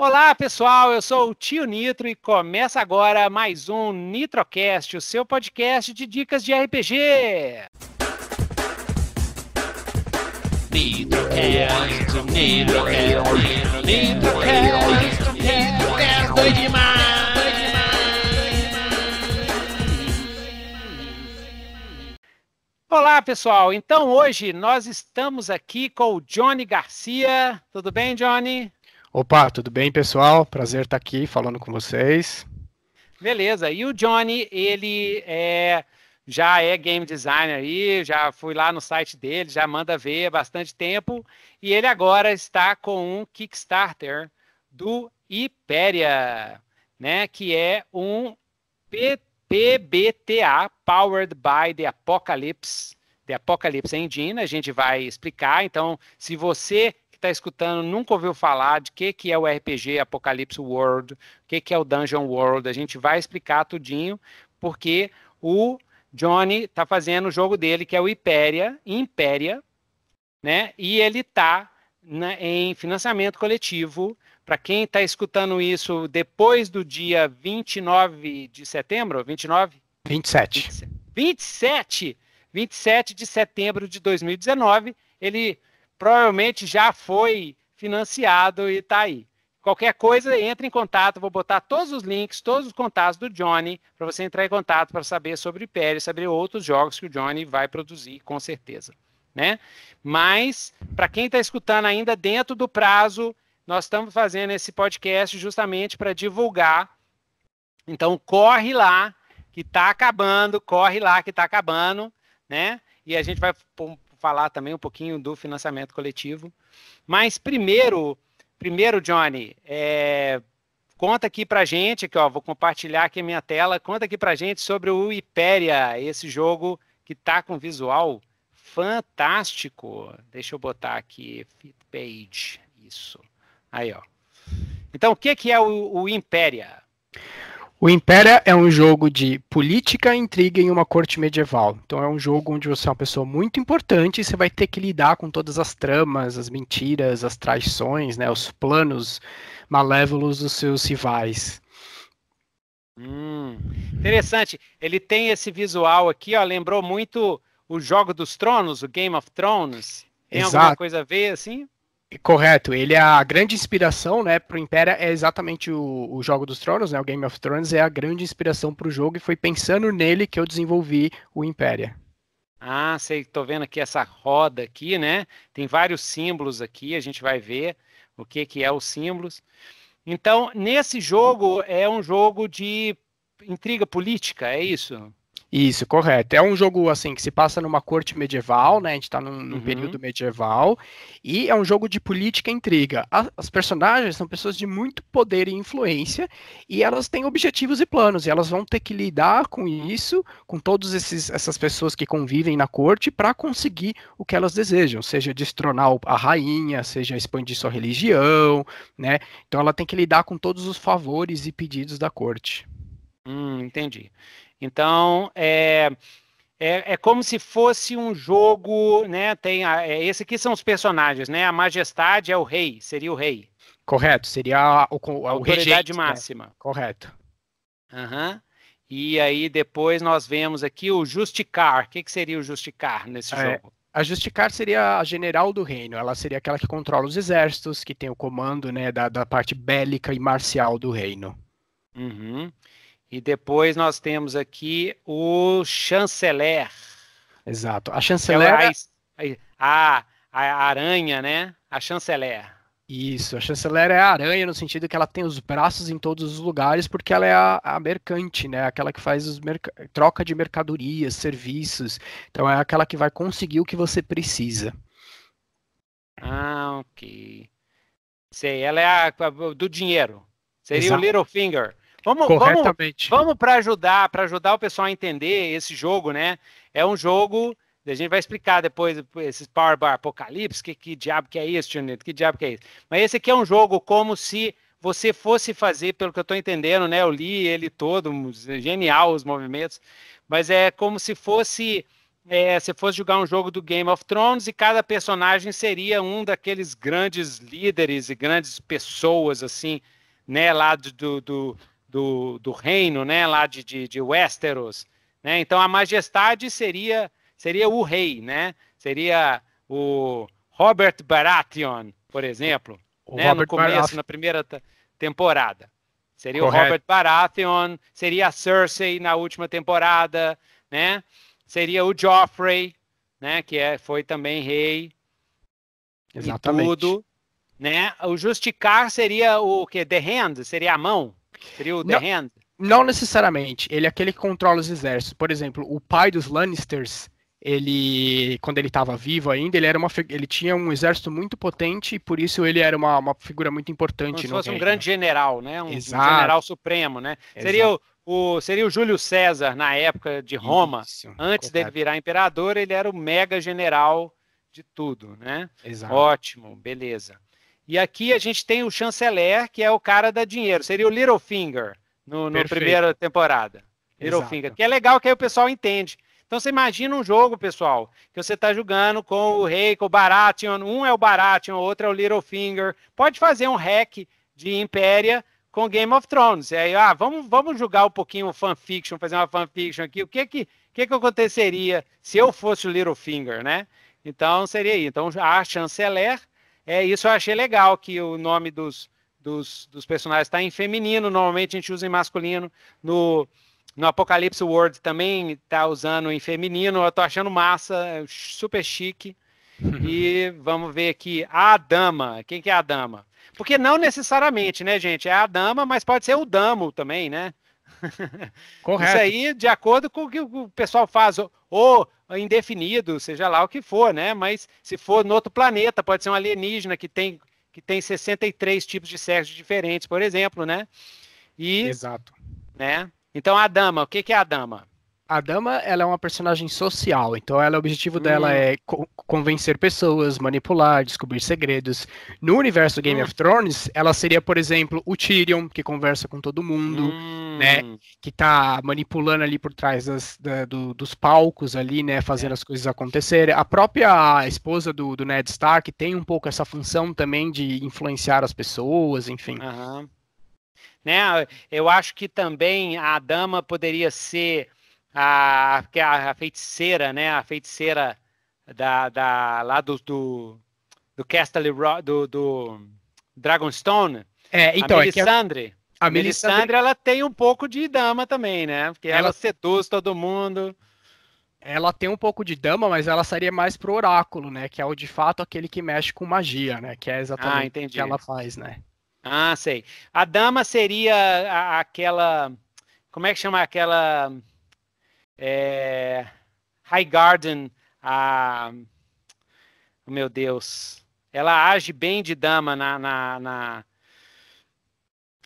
Olá pessoal, eu sou o Tio Nitro e começa agora mais um Nitrocast, o seu podcast de dicas de RPG. Nitrocast, Nitrocast, Nitrocast, Nitrocast, Nitrocast, doido demais! Olá, pessoal. Então, hoje nós estamos aqui com o Johnny Garcia. Tudo bem, Johnny? Opa, tudo bem, pessoal? Prazer estar aqui falando com vocês. Beleza. E o Johnny, ele é, já é game designer aí, já fui lá no site dele, já manda ver há bastante tempo. E ele agora está com um Kickstarter do Hyperia, né? Que é um PT PBTA, Powered by the Apocalypse, the Apocalypse Engine, a gente vai explicar. Então, se você que está escutando nunca ouviu falar de que, que é o RPG Apocalypse World, o que, que é o Dungeon World, a gente vai explicar tudinho, porque o Johnny está fazendo o jogo dele, que é o Impéria, Impéria, né? E ele está em financiamento coletivo para quem está escutando isso depois do dia 29 de setembro, 29? 27. 27! 27 de setembro de 2019, ele provavelmente já foi financiado e está aí. Qualquer coisa, entre em contato. Vou botar todos os links, todos os contatos do Johnny, para você entrar em contato para saber sobre Pérez, sobre outros jogos que o Johnny vai produzir, com certeza. Né? Mas, para quem está escutando ainda dentro do prazo, nós estamos fazendo esse podcast justamente para divulgar. Então, corre lá, que está acabando, corre lá, que está acabando, né? E a gente vai falar também um pouquinho do financiamento coletivo. Mas primeiro, primeiro, Johnny, é, conta aqui para gente, que ó, vou compartilhar aqui a minha tela, conta aqui para gente sobre o Hyperia, esse jogo que está com visual fantástico. Deixa eu botar aqui, Fitpage, isso. Aí, ó. Então, o que, que é o, o Impéria? O Impéria é um jogo de política e intriga em uma corte medieval. Então é um jogo onde você é uma pessoa muito importante e você vai ter que lidar com todas as tramas, as mentiras, as traições, né, os planos malévolos dos seus rivais. Hum, interessante. Ele tem esse visual aqui, ó, lembrou muito o Jogo dos Tronos, o Game of Thrones. Tem Exato. alguma coisa a ver assim? Correto, ele é a grande inspiração, né, pro Impera é exatamente o, o Jogo dos Tronos, né, o Game of Thrones é a grande inspiração pro jogo e foi pensando nele que eu desenvolvi o Impéria. Ah, sei, tô vendo aqui essa roda aqui, né, tem vários símbolos aqui, a gente vai ver o que que é os símbolos. Então, nesse jogo é um jogo de intriga política, é isso? Isso, correto. É um jogo assim que se passa numa corte medieval, né? A gente está num, num uhum. período medieval e é um jogo de política e intriga. As, as, personagens são pessoas de muito poder e influência e elas têm objetivos e planos e elas vão ter que lidar com isso, com todas essas pessoas que convivem na corte para conseguir o que elas desejam, seja destronar a rainha, seja expandir sua religião, né? Então ela tem que lidar com todos os favores e pedidos da corte. Hum, entendi. Então, é, é, é, como se fosse um jogo, né? Tem a, é, esse aqui são os personagens, né? A majestade é o rei, seria o rei. Correto, seria o Rei. a autoridade né. máxima. Correto. Uhum. E aí depois nós vemos aqui o Justicar. O que, que seria o Justicar nesse é, jogo? A Justicar seria a general do reino, ela seria aquela que controla os exércitos, que tem o comando né, da, da parte bélica e marcial do reino. Uhum. E depois nós temos aqui o chanceler. Exato. A é chanceler. É a, a, aranha, né? A chanceler. Isso, a chanceler é a aranha no sentido que ela tem os braços em todos os lugares, porque ela é a, a mercante, né? Aquela que faz os troca de mercadorias, serviços. Então é aquela que vai conseguir o que você precisa. Ah, ok. Sei, ela é a, do dinheiro. Seria Exato. o Littlefinger. Vamos, Vamos, vamos para ajudar, para ajudar o pessoal a entender esse jogo, né? É um jogo. A gente vai explicar depois esses Power Bar Apocalipse, que, que diabo que é isso, Junito? Que diabo que é isso? Mas esse aqui é um jogo como se você fosse fazer, pelo que eu estou entendendo, né? Eu li ele todo, genial os movimentos, mas é como se fosse é, se fosse jogar um jogo do Game of Thrones e cada personagem seria um daqueles grandes líderes e grandes pessoas assim, né? Lá do, do do, do reino, né, lá de, de, de Westeros, né? Então a majestade seria seria o rei, né? Seria o Robert Baratheon, por exemplo, o né? no começo, Baratheon. na primeira temporada. Seria Correto. o Robert Baratheon, seria a Cersei na última temporada, né? Seria o Joffrey, né? Que é, foi também rei. Exatamente. E tudo, né? O Justicar seria o que? The Hand, seria a mão, The não, Hand? Não necessariamente. Ele é aquele que controla os exércitos. Por exemplo, o pai dos Lannisters, ele, quando ele estava vivo ainda, ele, era uma, ele tinha um exército muito potente e por isso ele era uma, uma figura muito importante. Como se fosse um grande general, né? Um, um general supremo, né? Exato. Seria o, o, seria o Júlio César na época de Roma. Isso, Antes correto. dele virar imperador, ele era o mega general de tudo, né? Exato. Ótimo, beleza. E aqui a gente tem o chanceler, que é o cara da dinheiro. Seria o Littlefinger no, no primeira temporada. Littlefinger. Que é legal que aí o pessoal entende. Então você imagina um jogo, pessoal, que você está jogando com o rei, com o Baratheon. Um é o Baratheon, o outro é o Littlefinger. Pode fazer um hack de Impéria com Game of Thrones. E aí, ah, vamos, vamos jogar um pouquinho o fanfiction, fazer uma fanfiction aqui. O que que, que que aconteceria se eu fosse o Littlefinger, né? Então seria aí. Então a chanceler é, isso eu achei legal, que o nome dos, dos, dos personagens está em feminino, normalmente a gente usa em masculino. No, no Apocalipse World também está usando em feminino, eu estou achando massa, é super chique. e vamos ver aqui, a dama, quem que é a dama? Porque não necessariamente, né, gente? É a dama, mas pode ser o damo também, né? Correto. Isso aí, de acordo com o que o pessoal faz, ou indefinido, seja lá o que for, né? Mas se for no outro planeta, pode ser um alienígena que tem, que tem 63 tipos de sexo diferentes, por exemplo, né? E, Exato. Né? Então, a dama, o que, que é a dama? A dama, ela é uma personagem social, então ela, o objetivo hum. dela é co convencer pessoas, manipular, descobrir segredos. No universo Game hum. of Thrones, ela seria, por exemplo, o Tyrion, que conversa com todo mundo, né, hum. né? Que tá manipulando ali por trás das, da, do, dos palcos ali, né? Fazendo é. as coisas acontecerem. A própria esposa do, do, Ned Stark tem um pouco essa função também de influenciar as pessoas, enfim. Aham. Né? Eu acho que também a dama poderia ser a, é a, a feiticeira, né? A feiticeira da, da, lá do, do, do Castle Rock, do, do Dragonstone. É, então, é a Melisandre. É que a, a Melisandre, Melisandre, ela tem um pouco de dama também, né? Porque ela, ela seduz todo mundo. Ela tem um pouco de dama, mas ela seria mais pro oráculo, né? Que é o de fato aquele que mexe com magia, né? Que é exatamente ah, o que ela faz, né? Ah, sei. A dama seria a, aquela. Como é que chama aquela é, High Garden, a, meu Deus, ela age bem de dama na, na, na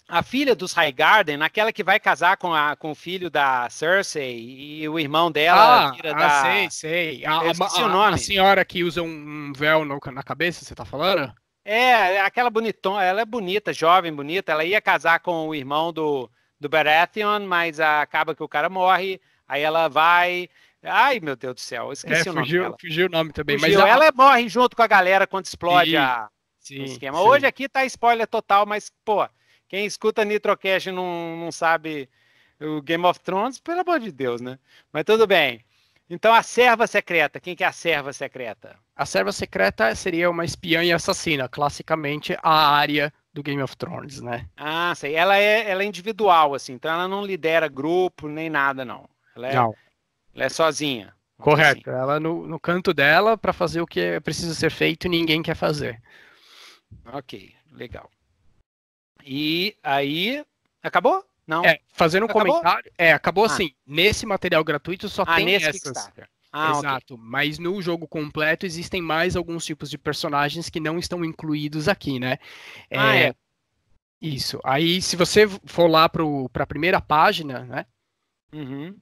a filha dos High Garden, aquela que vai casar com, a, com o filho da Cersei e o irmão dela. Ah, ah da... sei, sei. A, a, a, senhora que usa um véu no, na cabeça, você tá falando? É, aquela bonitona, ela é bonita, jovem, bonita. Ela ia casar com o irmão do, do Baratheon, mas acaba que o cara morre. Aí ela vai. Ai, meu Deus do céu, é, esqueci é, o nome. Fugiu, dela. fugiu o nome também. Fugiu. Mas ela... ela morre junto com a galera quando explode a... sim, o esquema. Sim. Hoje aqui tá spoiler total, mas, pô, quem escuta Nitrocast não, não sabe o Game of Thrones, pelo amor de Deus, né? Mas tudo bem. Então, a serva secreta, quem que é a serva secreta? A serva secreta seria uma espiã e assassina, classicamente a área do Game of Thrones, né? Ah, sei. Ela é, ela é individual, assim, então ela não lidera grupo nem nada, não. Ela é, ela é sozinha. Correto. Assim. Ela no, no canto dela para fazer o que é precisa ser feito e ninguém quer fazer. Ok, legal. E aí. Acabou? Não. É, fazendo um acabou? comentário. É, acabou ah. assim. Nesse material gratuito só ah, tem nesse essas. Ah, Exato, okay. mas no jogo completo existem mais alguns tipos de personagens que não estão incluídos aqui, né? É, ah, é, é. Isso. Aí, se você for lá para a primeira página, né? Uhum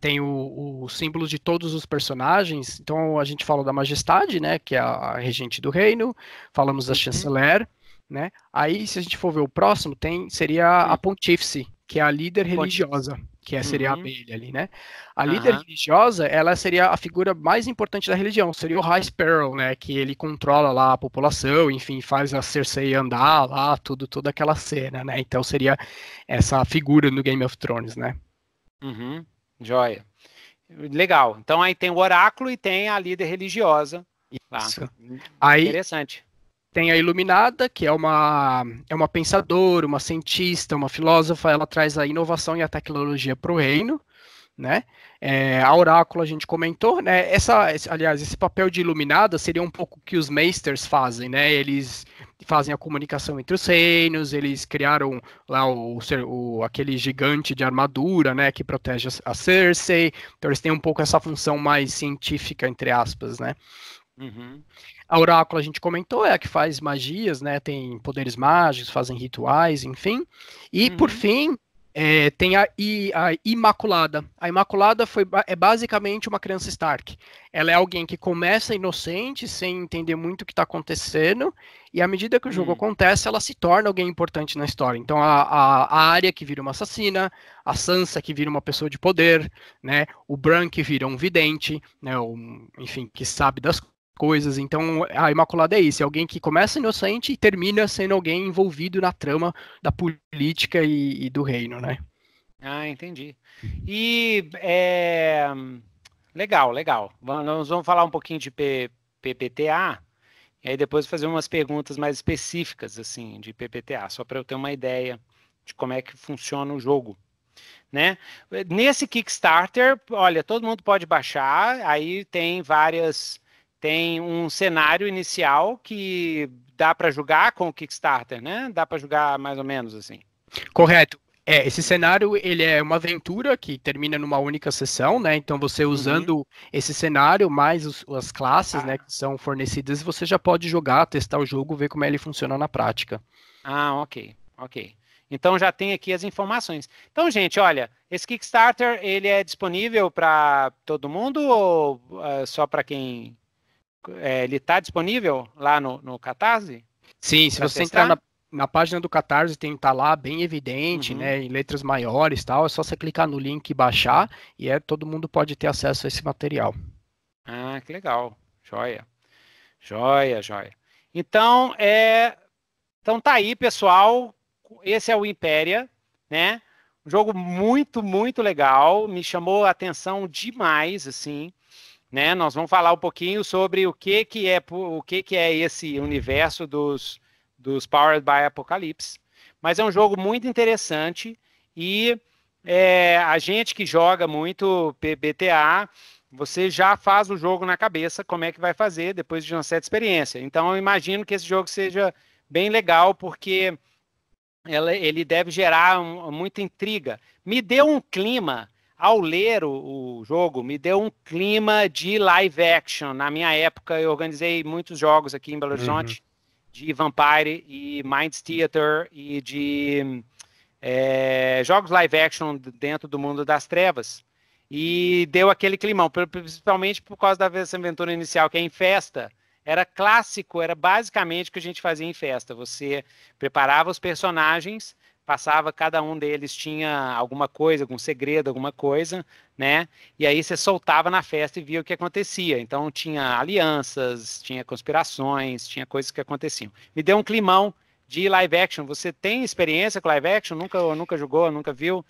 tem o, o, símbolo de todos os personagens. Então a gente fala da Majestade, né, que é a regente do reino. Falamos da uhum. chanceler, né? Aí se a gente for ver o próximo, tem seria uhum. a pontífice, que é a líder religiosa, que é, seria uhum. a abelha ali, né? A líder religiosa, ela seria a figura mais importante da religião, seria o High Sparrow, né, que ele controla lá a população, enfim, faz a Cersei andar lá, tudo toda aquela cena, né? Então seria essa figura no Game of Thrones, né? Uhum. Joia. Legal. Então aí tem o oráculo e tem a líder religiosa. Tá? Isso. Aí, Interessante. Tem a Iluminada, que é uma, é uma pensadora, uma cientista, uma filósofa, ela traz a inovação e a tecnologia para o reino. Né? É, a Oráculo a gente comentou, né? Essa, aliás, esse papel de Iluminada seria um pouco que os Meisters fazem, né? Eles fazem a comunicação entre os reinos, eles criaram lá o, o, aquele gigante de armadura, né, que protege a Cersei, então eles têm um pouco essa função mais científica, entre aspas, né. Uhum. A Oráculo, a gente comentou, é a que faz magias, né, tem poderes mágicos, fazem rituais, enfim. E, uhum. por fim, é, tem a, I, a, Imaculada. A Imaculada foi, é basicamente uma criança Stark. Ela é alguém que começa inocente, sem entender muito o que está acontecendo, e à medida que o jogo hum. acontece, ela se torna alguém importante na história. Então, a, a, a Arya que vira uma assassina, a Sansa que vira uma pessoa de poder, né? o Bran que vira um vidente, né? Um, enfim, que sabe das coisas. Então, a Imaculada é isso: é alguém que começa inocente e termina sendo alguém envolvido na trama da política e, e do reino, né? Ah, entendi. E é... legal, legal. Nós vamos falar um pouquinho de P... PPTA e aí depois fazer umas perguntas mais específicas assim de PPTA, só para eu ter uma ideia de como é que funciona o jogo. Né? Nesse Kickstarter, olha, todo mundo pode baixar, aí tem várias tem um cenário inicial que dá para jogar com o Kickstarter, né? Dá para jogar mais ou menos assim. Correto. É, esse cenário ele é uma aventura que termina numa única sessão, né? Então você uhum. usando uhum. esse cenário mais os, as classes, ah. né, que são fornecidas, você já pode jogar, testar o jogo, ver como é ele funciona na prática. Ah, ok, ok. Então já tem aqui as informações. Então, gente, olha, esse Kickstarter ele é disponível para todo mundo ou uh, só para quem é, ele está disponível lá no, no Catarse? Sim, se você testar? entrar na, na, página do Catarse, tem tá lá bem evidente, uhum. né, em letras maiores tal, é só você clicar no link e baixar e é todo mundo pode ter acesso a esse material. Ah, que legal. Joia. Joia, joia. Então, é então tá aí, pessoal. Esse é o Impéria, né? Um jogo muito, muito legal. Me chamou a atenção demais, assim né? Nós vamos falar um pouquinho sobre o que que é o que que é esse universo dos dos Powered by Apocalypse. Mas é um jogo muito interessante e é, a gente que joga muito PBTA, você já faz o jogo na cabeça, como é que vai fazer depois de uma certa experiência. Então eu imagino que esse jogo seja bem legal, porque ela, ele deve gerar um, muita intriga. Me deu um clima ao ler o, o, jogo, me deu um clima de live action. Na minha época, eu organizei muitos jogos aqui em Belo uhum. Horizonte, uhum. de Vampire e Mind Theater e de é, jogos live action dentro do mundo das trevas. E deu aquele climão, principalmente por causa da dessa aventura inicial, que é em festa. Era clássico, era basicamente o que a gente fazia em festa. Você preparava os personagens passava, cada um deles tinha alguma coisa, algum segredo, alguma coisa, né? E aí você soltava na festa e via o que acontecia. Então tinha alianças, tinha conspirações, tinha coisas que aconteciam. Me deu um climão de live action. Você tem experiência com live action? Nunca, nunca jogou, nunca viu?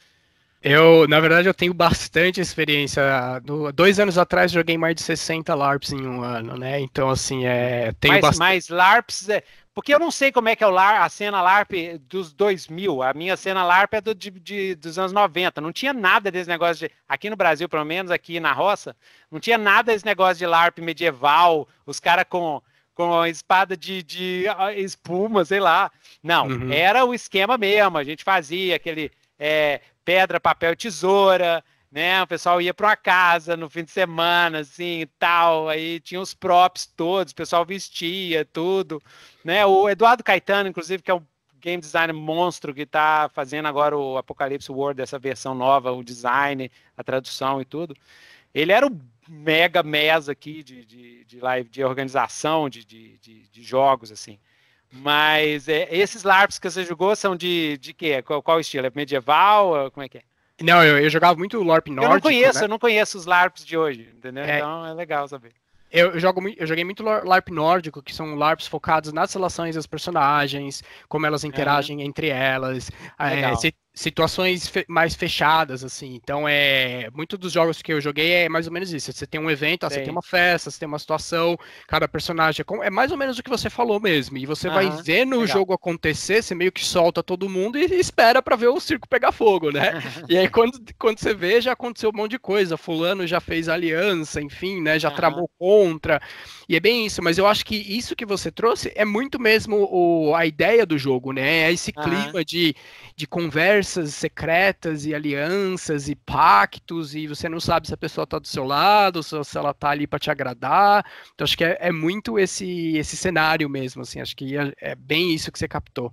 Eu, na verdade, eu tenho bastante experiência. Do, dois anos atrás joguei mais de 60 LARPs em um ano, né? Então, assim, é. Tenho mas, bast... mas LARPs, é, porque eu não sei como é que é o a cena LARP dos 2000. A minha cena LARP é do, de, de, dos anos 90. Não tinha nada desse negócio de. Aqui no Brasil, pelo menos, aqui na roça, não tinha nada desse negócio de LARP medieval, os caras com, com espada de, de espuma, sei lá. Não, uhum. era o esquema mesmo. A gente fazia aquele é, pedra, papel, tesoura né? O pessoal ia para uma casa no fim de semana, assim, e tal. Aí tinha os props todos, o pessoal vestia tudo, né? O Eduardo Caetano, inclusive, que é um game designer monstro que está fazendo agora o Apocalipse World, essa versão nova, o design, a tradução e tudo. Ele era o mega mesa aqui de, de, de live, de organização de, de, de, de jogos, assim. Mas é, esses LARPs que você jogou são de, de quê? Qual, qual estilo? É medieval? Como é que é? Não, eu, eu jogava muito LARP nórdico. Eu não conheço, né? eu não conheço os LARPs de hoje, entendeu? É, então é legal saber. Eu, eu, jogo, eu joguei muito LARP nórdico, que são LARPs focados nas relações dos personagens, como elas interagem entre elas. É, se, situações fe mais fechadas, assim. Então, é muito dos jogos que eu joguei é mais ou menos isso. Você tem um evento, Sim. Ah, você tem uma festa, você tem uma situação, cada personagem é, é mais ou menos o que você falou mesmo. E você vai vendo Legal. o jogo acontecer, você meio que solta todo mundo e espera para ver o circo pegar fogo, né? e aí, quando, quando você vê, já aconteceu um monte de coisa. Fulano já fez aliança, enfim, né? Já uhum. tramou contra. E é bem isso. Mas eu acho que isso que você trouxe é muito mesmo o, a ideia do jogo, né? É esse clima de, de conversa conversas secretas e alianças e pactos, e você não sabe se a pessoa está do seu lado, se ela está ali para te agradar. Então, acho que é, é, muito esse, esse cenário mesmo, assim, acho que é, é bem isso que você captou.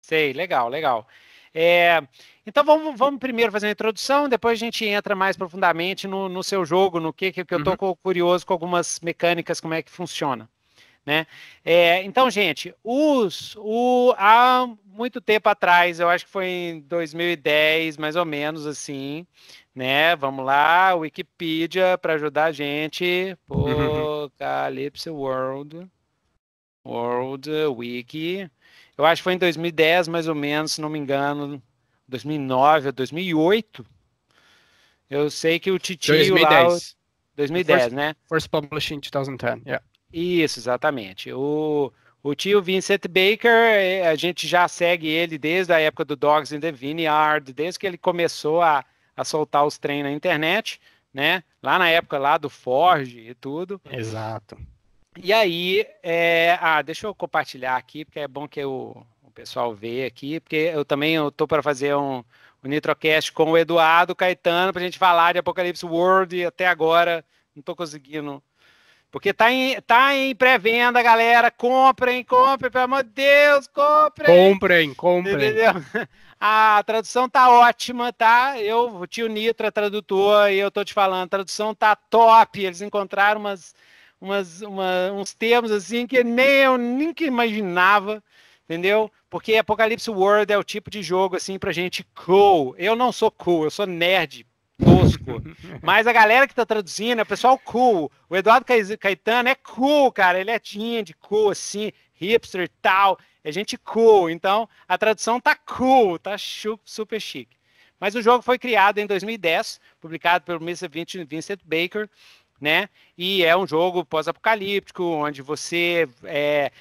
Sei, legal, legal. É, então vamos, vamos, primeiro fazer uma introdução, depois a gente entra mais profundamente no, no seu jogo, no que, que eu estou uhum. curioso com algumas mecânicas, como é que funciona. Né? É, então, gente, os, o, há muito tempo atrás, eu acho que foi em 2010, mais ou menos assim, né? Vamos lá, Wikipedia para ajudar a gente. Apocalypse World. World Wiki. Eu acho que foi em 2010, mais ou menos, se não me engano, 2009 ou 2008. Eu sei que o Titio 2010. lá... 2010, For, né? First published in 2010, yeah. Isso, exatamente. O, o tio Vincent Baker, é, a gente já segue ele desde a época do Dogs in the Vineyard, desde que ele começou a, a soltar os trem na internet, né? Lá na época lá do Forge e tudo. Exato. E aí, é... ah, deixa eu compartilhar aqui, porque é bom que eu, o pessoal veja aqui, porque eu também estou para fazer um, um Nitrocast com o Eduardo Caetano para a gente falar de Apocalipse World e até agora não estou conseguindo porque tá em, tá em pré-venda, galera. Comprem, comprem, pelo amor de Deus, comprem. Comprem, comprem. Entendeu? A tradução tá ótima, tá? Eu, o tio Nitra, é tradutor, e eu tô te falando, a tradução tá top. Eles encontraram umas, umas, uma, uns termos assim que nem eu que imaginava, entendeu? Porque Apocalipse World é o tipo de jogo assim pra gente cool. Eu não sou cool, eu sou nerd, tosco. Mas a galera que tá traduzindo é o pessoal cool. O Eduardo Caetano é cool, cara. Ele é de cool, assim, hipster tal. É gente cool. Então, a tradução tá cool, tá super chique. Mas o jogo foi criado em 2010, publicado pelo Mr. Vincent Baker, né? E é um jogo pós-apocalíptico, onde você. É,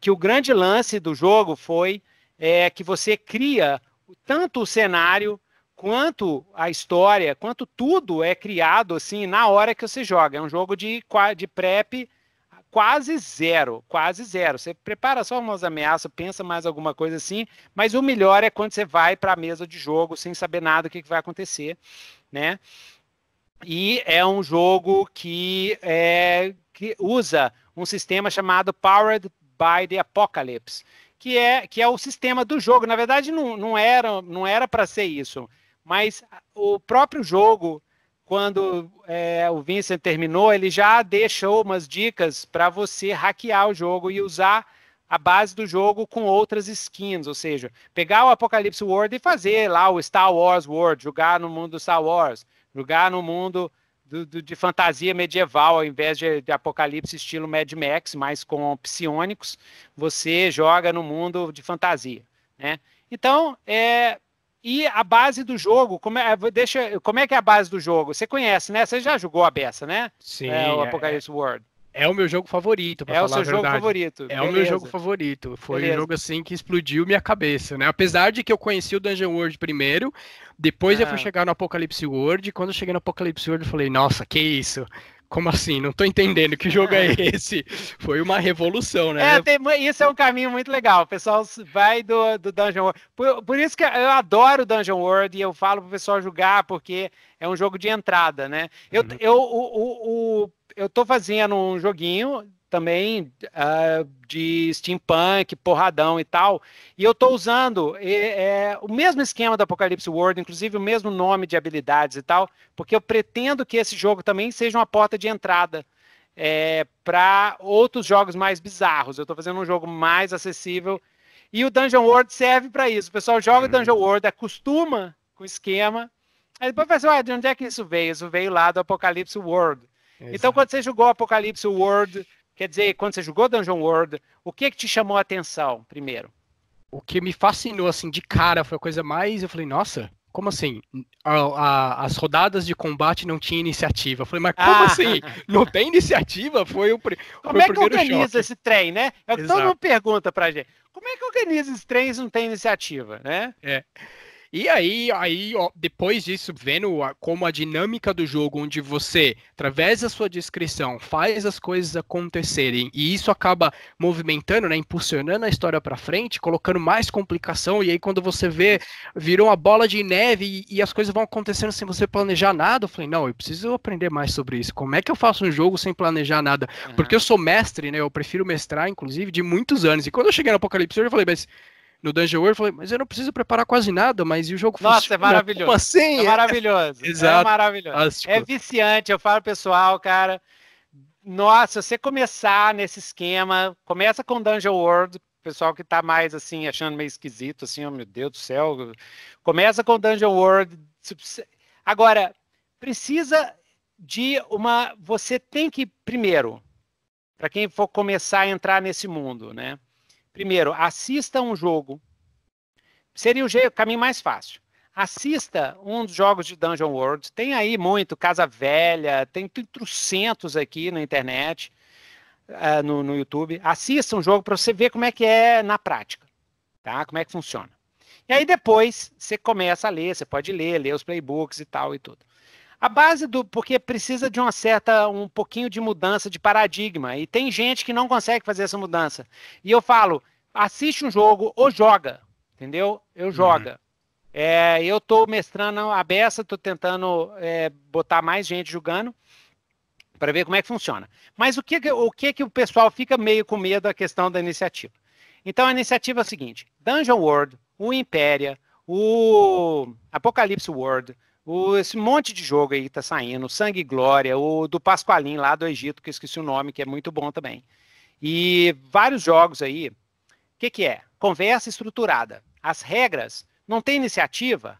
que o grande lance do jogo foi é, que você cria tanto o cenário quanto a história, quanto tudo é criado assim na hora que você joga. É um jogo de, de prep quase zero, quase zero. Você prepara só umas ameaças, pensa mais alguma coisa assim, mas o melhor é quando você vai para a mesa de jogo sem saber nada o que, que vai acontecer, né? E é um jogo que, é, que usa um sistema chamado Powered by the Apocalypse, que é que é o sistema do jogo. Na verdade, não, não era não era para ser isso. Mas o próprio jogo, quando é, o Vincent terminou, ele já deixou umas dicas para você hackear o jogo e usar a base do jogo com outras skins, ou seja, pegar o Apocalipse World e fazer lá o Star Wars World, jogar no mundo Star Wars, jogar no mundo do, do, de fantasia medieval, ao invés de, de, Apocalipse estilo Mad Max, mas com psionicos você joga no mundo de fantasia, né? Então, é, e a base do jogo, como é, eh, deixa, como é que é a base do jogo? Você conhece, né? Você já jogou a beça, né? Sim. É, o Apocalipse é, World. É, é o meu jogo favorito, É o seu jogo favorito. É Beleza. o meu jogo favorito. Foi Beleza. um jogo assim que explodiu minha cabeça, né? Apesar de que eu conheci o Dungeon World primeiro, depois ah. eu fui ah. chegar no Apocalipse World, e quando eu cheguei no Apocalipse World, eu falei: "Nossa, que isso? como assim? Não tô entendendo que jogo é, é. esse. Foi uma revolução, né? É, tem, isso é um caminho muito legal. O pessoal vai do, do Dungeon World. Por, por, isso que eu adoro Dungeon World e eu falo pro pessoal jogar, porque é um jogo de entrada, né? Eu, uhum. eu, o, o, o, eu tô fazendo um joguinho também uh, de steampunk, porradão e tal. E eu estou usando é, é, o mesmo esquema do Apocalipse World, inclusive o mesmo nome de habilidades e tal, porque eu pretendo que esse jogo também seja uma porta de entrada é, para outros jogos mais bizarros. Eu estou fazendo um jogo mais acessível. E o Dungeon World serve para isso. O pessoal joga Dungeon uhum. World, acostuma com o esquema. Aí depois pensa, ah, assim, de onde é que isso veio? Isso veio lá do Apocalipse World. Exato. É então, quando você jogou Apocalipse World Quer dizer, quando você jogou Dungeon World, o que é que te chamou a atenção primeiro? O que me fascinou, assim, de cara, foi a coisa mais. Eu falei, nossa, como assim? A, a, as rodadas de combate não tinha iniciativa. Eu falei, mas como ah. assim? Não tem iniciativa? Foi o, foi como o é que organiza choque. esse trem, né? É o que todo mundo pergunta pra gente. Como é que organiza trem se não tem iniciativa, né? É. E aí, aí ó, depois disso, vendo a, como a dinâmica do jogo, onde você, através da sua descrição, faz as coisas acontecerem e isso acaba movimentando, né, impulsionando a história para frente, colocando mais complicação. E aí, quando você vê, virou uma bola de neve e, e as coisas vão acontecendo sem você planejar nada. Eu falei, não, eu preciso aprender mais sobre isso. Como é que eu faço um jogo sem planejar nada? Uhum. Porque eu sou mestre, né? Eu prefiro mestrar, inclusive, de muitos anos. E quando eu cheguei no Apocalipse, eu falei, mas no Dungeon World, falei, mas eu não preciso preparar quase nada, mas e o jogo Nossa, é funciona? é maravilhoso. Como assim? É maravilhoso. É Exato. É maravilhoso. Ah, tipo, é viciante, eu falo pessoal, cara. Nossa, se você começar nesse esquema, começa com Dungeon World, pessoal que tá mais assim, achando meio esquisito, assim, oh, meu Deus do céu. Começa com Dungeon World. Agora, precisa de uma. Você tem que, primeiro, para quem for começar a entrar nesse mundo, né? Primeiro, assista um jogo. Seria o, caminho mais fácil. Assista um dos jogos de Dungeon World. Tem aí muito, Casa Velha, tem trucentos aqui na internet, uh, no, no YouTube. Assista um jogo para você ver como é que é na prática, tá? Como é que funciona. E aí depois você começa a ler, você pode ler, ler os playbooks e tal e tudo. A base do. Porque precisa de uma certa. um pouquinho de mudança de paradigma. E tem gente que não consegue fazer essa mudança. E eu falo: assiste um jogo ou joga. Entendeu? Eu uhum. joga. É, eu estou mestrando a beça, estou tentando é, botar mais gente jogando para ver como é que funciona. Mas o que o que que o pessoal fica meio com medo da questão da iniciativa? Então a iniciativa é a seguinte: Dungeon World, o Impéria, o Apocalipse World, o, esse monte de jogo aí que tá saindo, Sangue e Glória, o do Pasqualim lá do Egito, que eu esqueci o nome, que é muito bom também. E vários jogos aí. O que, que é? Conversa estruturada. As regras, não tem iniciativa,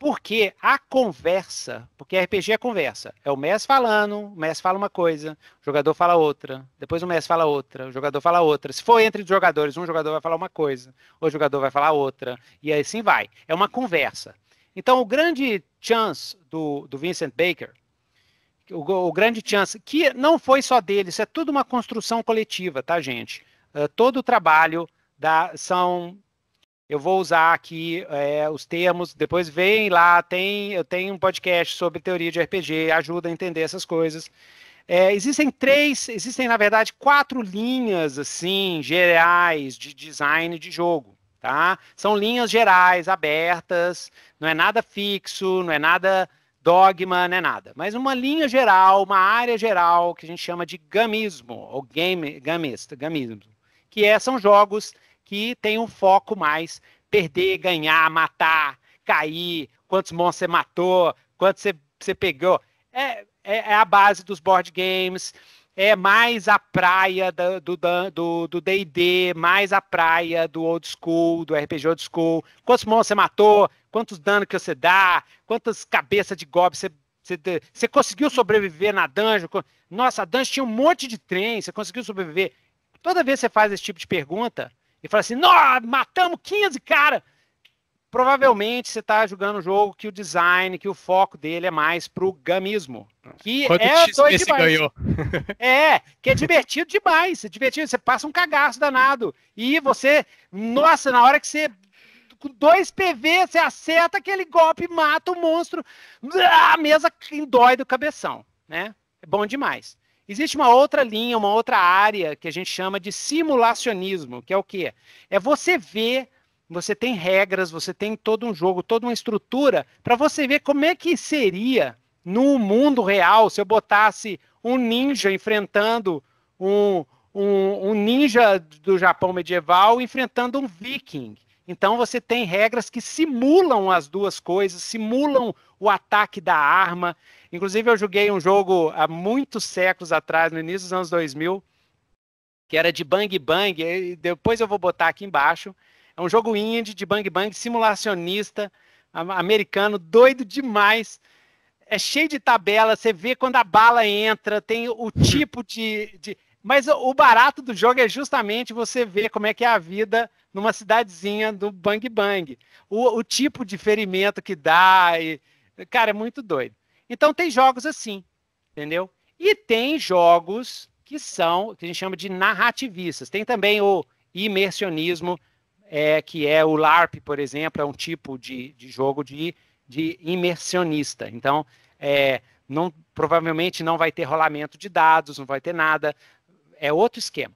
porque a conversa, porque RPG é conversa, é o mestre falando, o mestre fala uma coisa, o jogador fala outra, depois o mestre fala outra, o jogador fala outra. Se for entre os jogadores, um jogador vai falar uma coisa, o jogador vai falar outra, e assim vai. É uma conversa. Então, o grande chance do, do Vincent Baker, o, o, grande chance, que não foi só dele, isso é tudo uma construção coletiva, tá, gente? Uh, todo o trabalho da, são. Eu vou usar aqui é, os termos, depois vem lá, tem, eu tenho um podcast sobre teoria de RPG, ajuda a entender essas coisas. É, existem três, existem na verdade quatro linhas assim gerais de design de jogo tá? São linhas gerais, abertas, não é nada fixo, não é nada dogma, não é nada. Mas uma linha geral, uma área geral que a gente chama de gamismo, ou game, gamista, gamismo, que é, são jogos que têm um foco mais perder, ganhar, matar, cair, quantos monstros você matou, quantos você, você pegou. É, é, é a base dos board games, é mais a praia do D&D, do, do mais a praia do old school, do RPG old school. Quantos monstros você matou, quantos danos que você dá, quantas cabeças de golpe você, você, você, conseguiu sobreviver na dungeon. Nossa, a dungeon tinha um monte de trem, você conseguiu sobreviver. Toda vez que você faz esse tipo de pergunta e fala assim, nós matamos 15 cara, provavelmente você está jogando um jogo que o design, que o foco dele é mais pro gamismo. Que Quanto é XP você ganhou? É, que é divertido demais. É divertido, você passa um cagaço danado. E você, nossa, na hora que você. Com dois PV, você acerta aquele golpe, mata o monstro. A mesa dói do cabeção, né? É bom demais. Existe uma outra linha, uma outra área que a gente chama de simulacionismo, que é o quê? É você ver você tem regras, você tem todo um jogo, toda uma estrutura para você ver como é que seria no mundo real se eu botasse um ninja enfrentando um, um, um ninja do Japão medieval enfrentando um viking. Então você tem regras que simulam as duas coisas, simulam o ataque da arma. Inclusive eu joguei um jogo há muitos séculos atrás, no início dos anos 2000, que era de Bang Bang, depois eu vou botar aqui embaixo, é um jogo indie de bang bang, simulacionista, americano, doido demais. É cheio de tabela, você vê quando a bala entra, tem o tipo de, de... Mas o barato do jogo é justamente você ver como é que é a vida numa cidadezinha do Bang Bang. O, o tipo de ferimento que dá. E... Cara, é muito doido. Então tem jogos assim, entendeu? E tem jogos que são, que a gente chama de narrativistas. Tem também o imersionismo, é, que é o LARP, por exemplo, é um tipo de, de jogo de, de imersionista. Então, é, não, provavelmente não vai ter rolamento de dados, não vai ter nada, é outro esquema.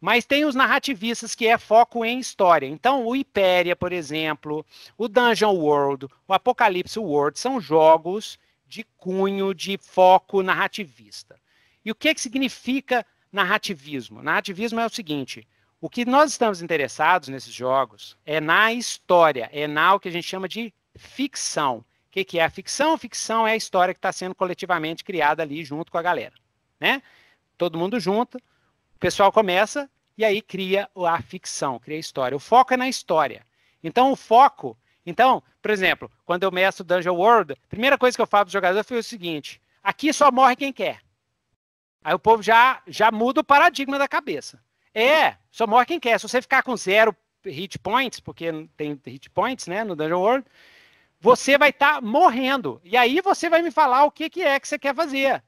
Mas tem os narrativistas que é foco em história. Então, o Hyperia, por exemplo, o Dungeon World, o Apocalipse World são jogos de cunho de foco narrativista. E o que, é que significa narrativismo? Narrativismo é o seguinte: o que nós estamos interessados nesses jogos é na história, é na o que a gente chama de ficção. O que, que é a ficção? Ficção é a história que está sendo coletivamente criada ali junto com a galera. Né? Todo mundo junto, o pessoal começa e aí cria a ficção, cria a história. O foco é na história. Então, o foco. Então, por exemplo, quando eu mestro Dungeon World, a primeira coisa que eu falo para os jogadores foi é o seguinte: aqui só morre quem quer. Aí o povo já, já muda o paradigma da cabeça. É, só morre quem quer. Se você ficar com zero hit points, porque tem hit points, né, no Dungeon World, você vai estar tá morrendo. E aí você vai me falar o que, que é que você quer fazer.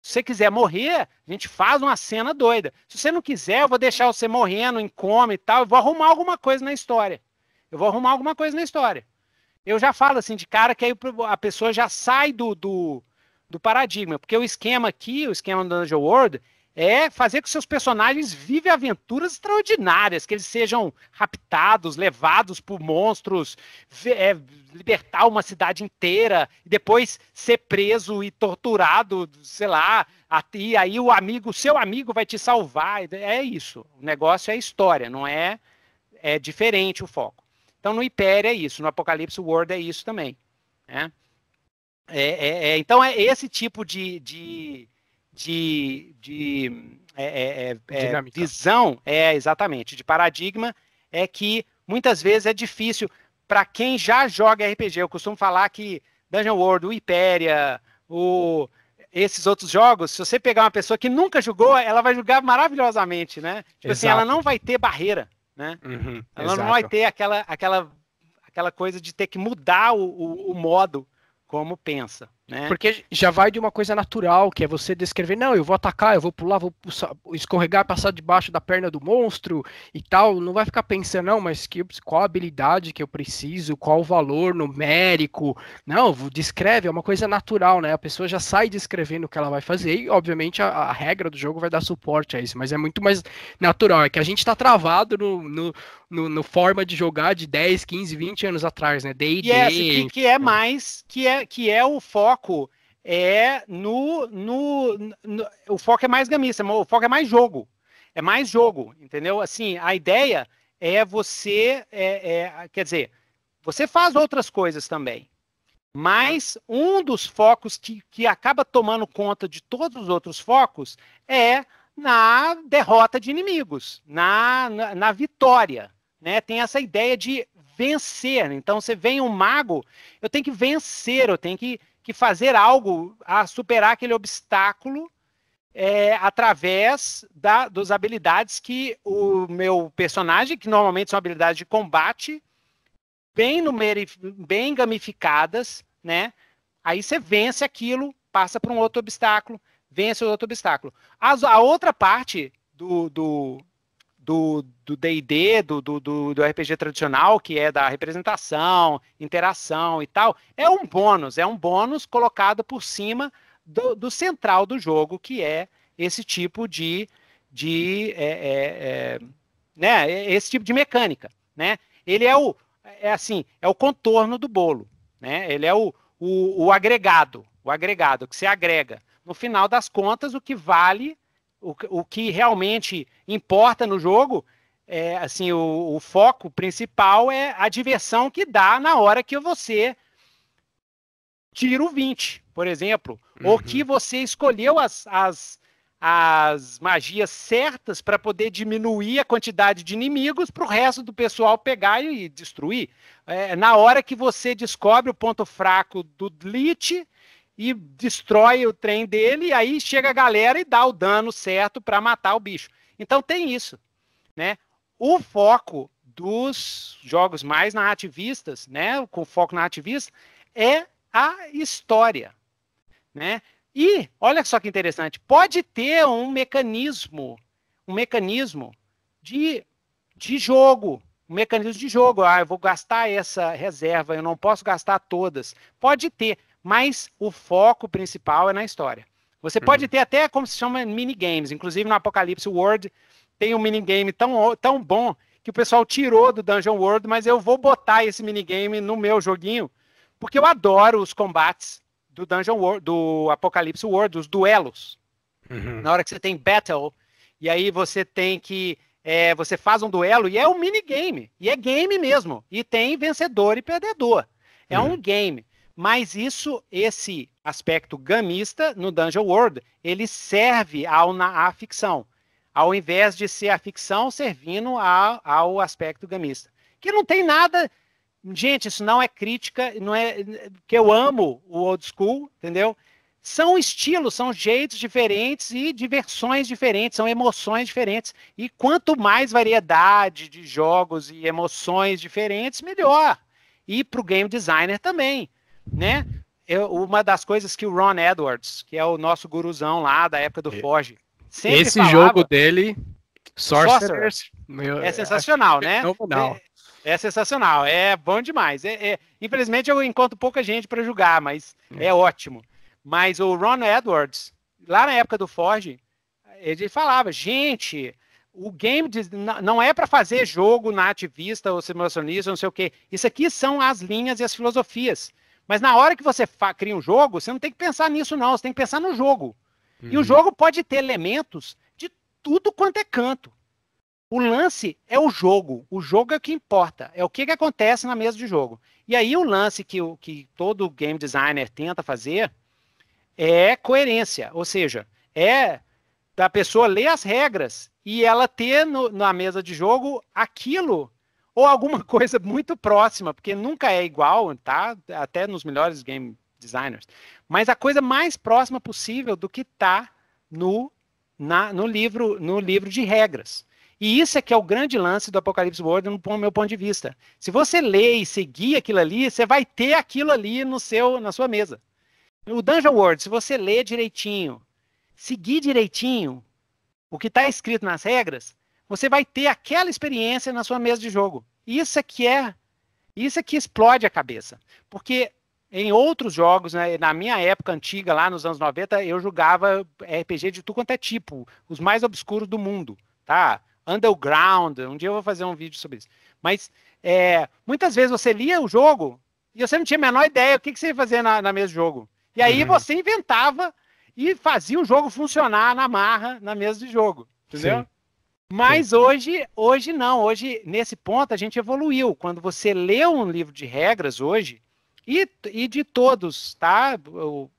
Se você quiser morrer, a gente faz uma cena doida. Se você não quiser, eu vou deixar você morrendo em coma e tal. Eu vou arrumar alguma coisa na história. Eu vou arrumar alguma coisa na história. Eu já falo assim de cara que aí a pessoa já sai do, do, do paradigma. Porque o esquema aqui, o esquema do Dungeon World, é fazer com que seus personagens vivem aventuras extraordinárias, que eles sejam raptados, levados por monstros, é, libertar uma cidade inteira e depois ser preso e torturado, sei lá, e aí o amigo, seu amigo vai te salvar. É isso. O negócio é história, não é, é diferente o foco. Então no Hyper é isso, no Apocalipse World é isso também. Né? É, é, é então é esse tipo de, de de, de é, é, é, é visão, é exatamente, de paradigma, é que muitas vezes é difícil para quem já joga RPG. Eu costumo falar que Dungeon World, o Hyperia, o esses outros jogos, se você pegar uma pessoa que nunca jogou, ela vai jogar maravilhosamente, né? Tipo assim, ela não vai ter barreira, né? Uhum, ela exato. não vai ter aquela, aquela, aquela coisa de ter que mudar o, o, o modo como pensa. Né? Porque já vai de uma coisa natural, que é você descrever, não, eu vou atacar, eu vou pular, vou escorregar, passar debaixo da perna do monstro e tal. Não vai ficar pensando, não, mas que, qual a habilidade que eu preciso, qual o valor numérico. Não, descreve, é uma coisa natural, né? A pessoa já sai descrevendo o que ela vai fazer e, obviamente, a, a regra do jogo vai dar suporte a isso, mas é muito mais natural. É que a gente está travado no, no, no, no, forma de jogar de 10, 15, 20 anos atrás, né? Day, yes, day, é, assim, que, que é mais, que é, que é o foco foco é no, no, no, o foco é mais gamista, é o foco é mais jogo, é mais jogo, entendeu? Assim, a ideia é você, é, é, quer dizer, você faz outras coisas também, mas um dos focos que, que acaba tomando conta de todos os outros focos é na derrota de inimigos, na, na, na vitória, né? Tem essa ideia de vencer. Né? Então, você vem um mago, eu tenho que vencer, eu tenho que que fazer algo a superar aquele obstáculo é, através da, das habilidades que o meu personagem, que normalmente são habilidades de combate, bem, numeri, bem gamificadas, né? Aí você vence aquilo, passa para um outro obstáculo, vence o outro obstáculo. A, a outra parte do, do, do D&D, do, do, do, do, RPG tradicional, que é da representação, interação e tal, é um bônus, é um bônus colocado por cima do, do central do jogo, que é esse tipo de, de é, é, é, né, é esse tipo de mecânica, né? Ele é o, é assim, é o contorno do bolo, né? Ele é o, o, o agregado, o agregado que se agrega. No final das contas, o que vale o, o que realmente importa no jogo, é, assim, o, o foco principal é a diversão que dá na hora que você tira o 20, por exemplo, uhum. ou que você escolheu as, as, as magias certas para poder diminuir a quantidade de inimigos para o resto do pessoal pegar e destruir. É, na hora que você descobre o ponto fraco do Lich, e destrói o trem dele, e aí chega a galera e dá o dano certo para matar o bicho. Então tem isso, né? O foco dos jogos mais narrativistas, né, com foco narrativista, é a história, né? E olha só que interessante, pode ter um mecanismo, um mecanismo de, de jogo, um mecanismo de jogo. Ah, eu vou gastar essa reserva, eu não posso gastar todas. Pode ter, mas o foco principal é na história. Você uhum. pode ter até como se chama minigames, inclusive no Apocalipse World tem um minigame tão, tão bom que o pessoal tirou do Dungeon World, mas eu vou botar esse minigame no meu joguinho, porque eu adoro os combates do Dungeon World, do Apocalipse World, os duelos. Uhum. Na hora que você tem battle, e aí você tem que. É, você faz um duelo e é um minigame. E é game mesmo. E tem vencedor e perdedor. É uhum. um game. Mas isso, esse aspecto gamista no Dungeon World, ele serve ao, na, à ficção, ao invés de ser a ficção servindo a, ao aspecto gamista. Que não tem nada. Gente, isso não é crítica, não é que eu amo o old school, entendeu? São estilos, são jeitos diferentes e diversões diferentes, são emoções diferentes. E quanto mais variedade de jogos e emoções diferentes, melhor. E para o game designer também né? Eu, é uma das coisas que o Ron Edwards, que é o nosso guruzão lá da época do Forge, sempre Esse falava, jogo dele, Sorcerers, meu, é sensacional, né? É fenomenal. É, é sensacional, é bom demais. É, é, infelizmente eu encontro pouca gente para julgar, mas hum. é ótimo. Mas o Ron Edwards, lá na época do Forge, ele falava, gente, o game de, não é para fazer jogo nativista ou simulacionista, não sei o quê. Isso aqui são as linhas e as filosofias. Mas na hora que você cria um jogo, você não tem que pensar nisso, não. Você tem que pensar no jogo. Uhum. E o uhum. jogo pode ter elementos de tudo quanto é canto. O lance é o jogo. O jogo é o que importa. É o que, que acontece na mesa de jogo. E aí o lance que, que todo game designer tenta fazer é coerência. Ou seja, é da pessoa ler as regras e ela ter no, na mesa de jogo aquilo ou alguma coisa muito próxima, porque nunca é igual, tá? Até nos melhores game designers. Mas a coisa mais próxima possível do que está no, no, livro, no livro de regras. E isso é que é o grande lance do Apocalipse World, no meu ponto de vista. Se você lê e seguir aquilo ali, você vai ter aquilo ali no seu, na sua mesa. O Dungeon World, se você ler direitinho, seguir direitinho o que está escrito nas regras, você vai ter aquela experiência na sua mesa de jogo. Isso é que é, isso é que explode a cabeça. Porque em outros jogos, né, na minha época antiga, lá nos anos 90, eu jogava é, RPG de tudo quanto é tipo, os mais obscuros do mundo, tá? Underground, um dia eu vou fazer um vídeo sobre isso. Mas é, muitas vezes você lia o jogo e você não tinha a menor ideia o que, que você ia fazer na, na mesa de jogo. E aí uhum. você inventava e fazia o jogo funcionar na marra na mesa de jogo. Entendeu? Sim. Mas hoje, hoje não, hoje nesse ponto a gente evoluiu. Quando você lê um livro de regras hoje, e, e de todos, tá? O,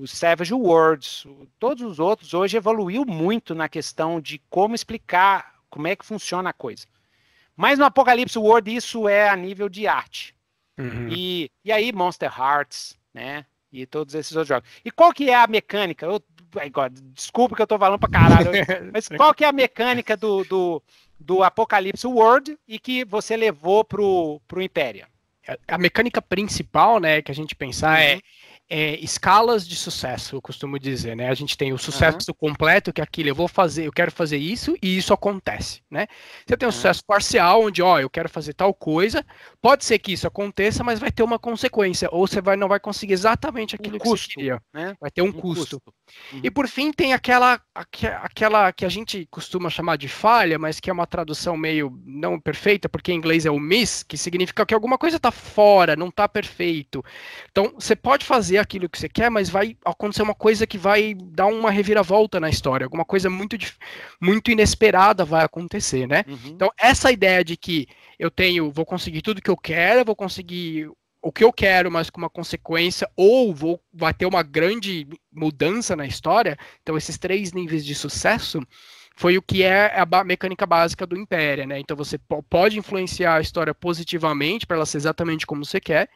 o Savage Words, todos os outros, hoje evoluiu muito na questão de como explicar como é que funciona a coisa. Mas no Apocalipse World isso é a nível de arte. Uhum. E, e aí Monster Hearts, né? E todos esses outros jogos. E qual que é a mecânica? Eu desculpa que eu tô falando pra caralho. mas qual que é a mecânica do, do, do Apocalipse World e que você levou pro, pro Império? A mecânica principal, né, que a gente pensar é uhum. é é, escalas de sucesso, eu costumo dizer, né? A gente tem o sucesso uhum. completo, que é aquilo, eu vou fazer, eu quero fazer isso e isso acontece, né? Você tem o um sucesso parcial, onde, ó, eu quero fazer tal coisa, pode ser que isso aconteça, mas vai ter uma consequência, ou você vai, não vai conseguir exatamente aquilo um que custo, você queria, né? vai ter um, um custo. custo. Uhum. E por fim tem aquela, aquela que a gente costuma chamar de falha, mas que é uma tradução meio não perfeita, porque em inglês é o miss, que significa que alguma coisa está fora, não está perfeito. Então, você pode fazer fazer aquilo que você quer, mas vai acontecer uma coisa que vai dar uma reviravolta na história, alguma coisa muito, muito inesperada vai acontecer, né? Uhum. Então, essa ideia de que eu tenho, vou conseguir tudo que eu quero, vou conseguir o que eu quero, mas com uma consequência, ou vou, vai ter uma grande mudança na história. Então, esses três níveis de sucesso foi o que é a mecânica básica do Império, né? Então, você pode influenciar a história positivamente para ela ser exatamente como você quer,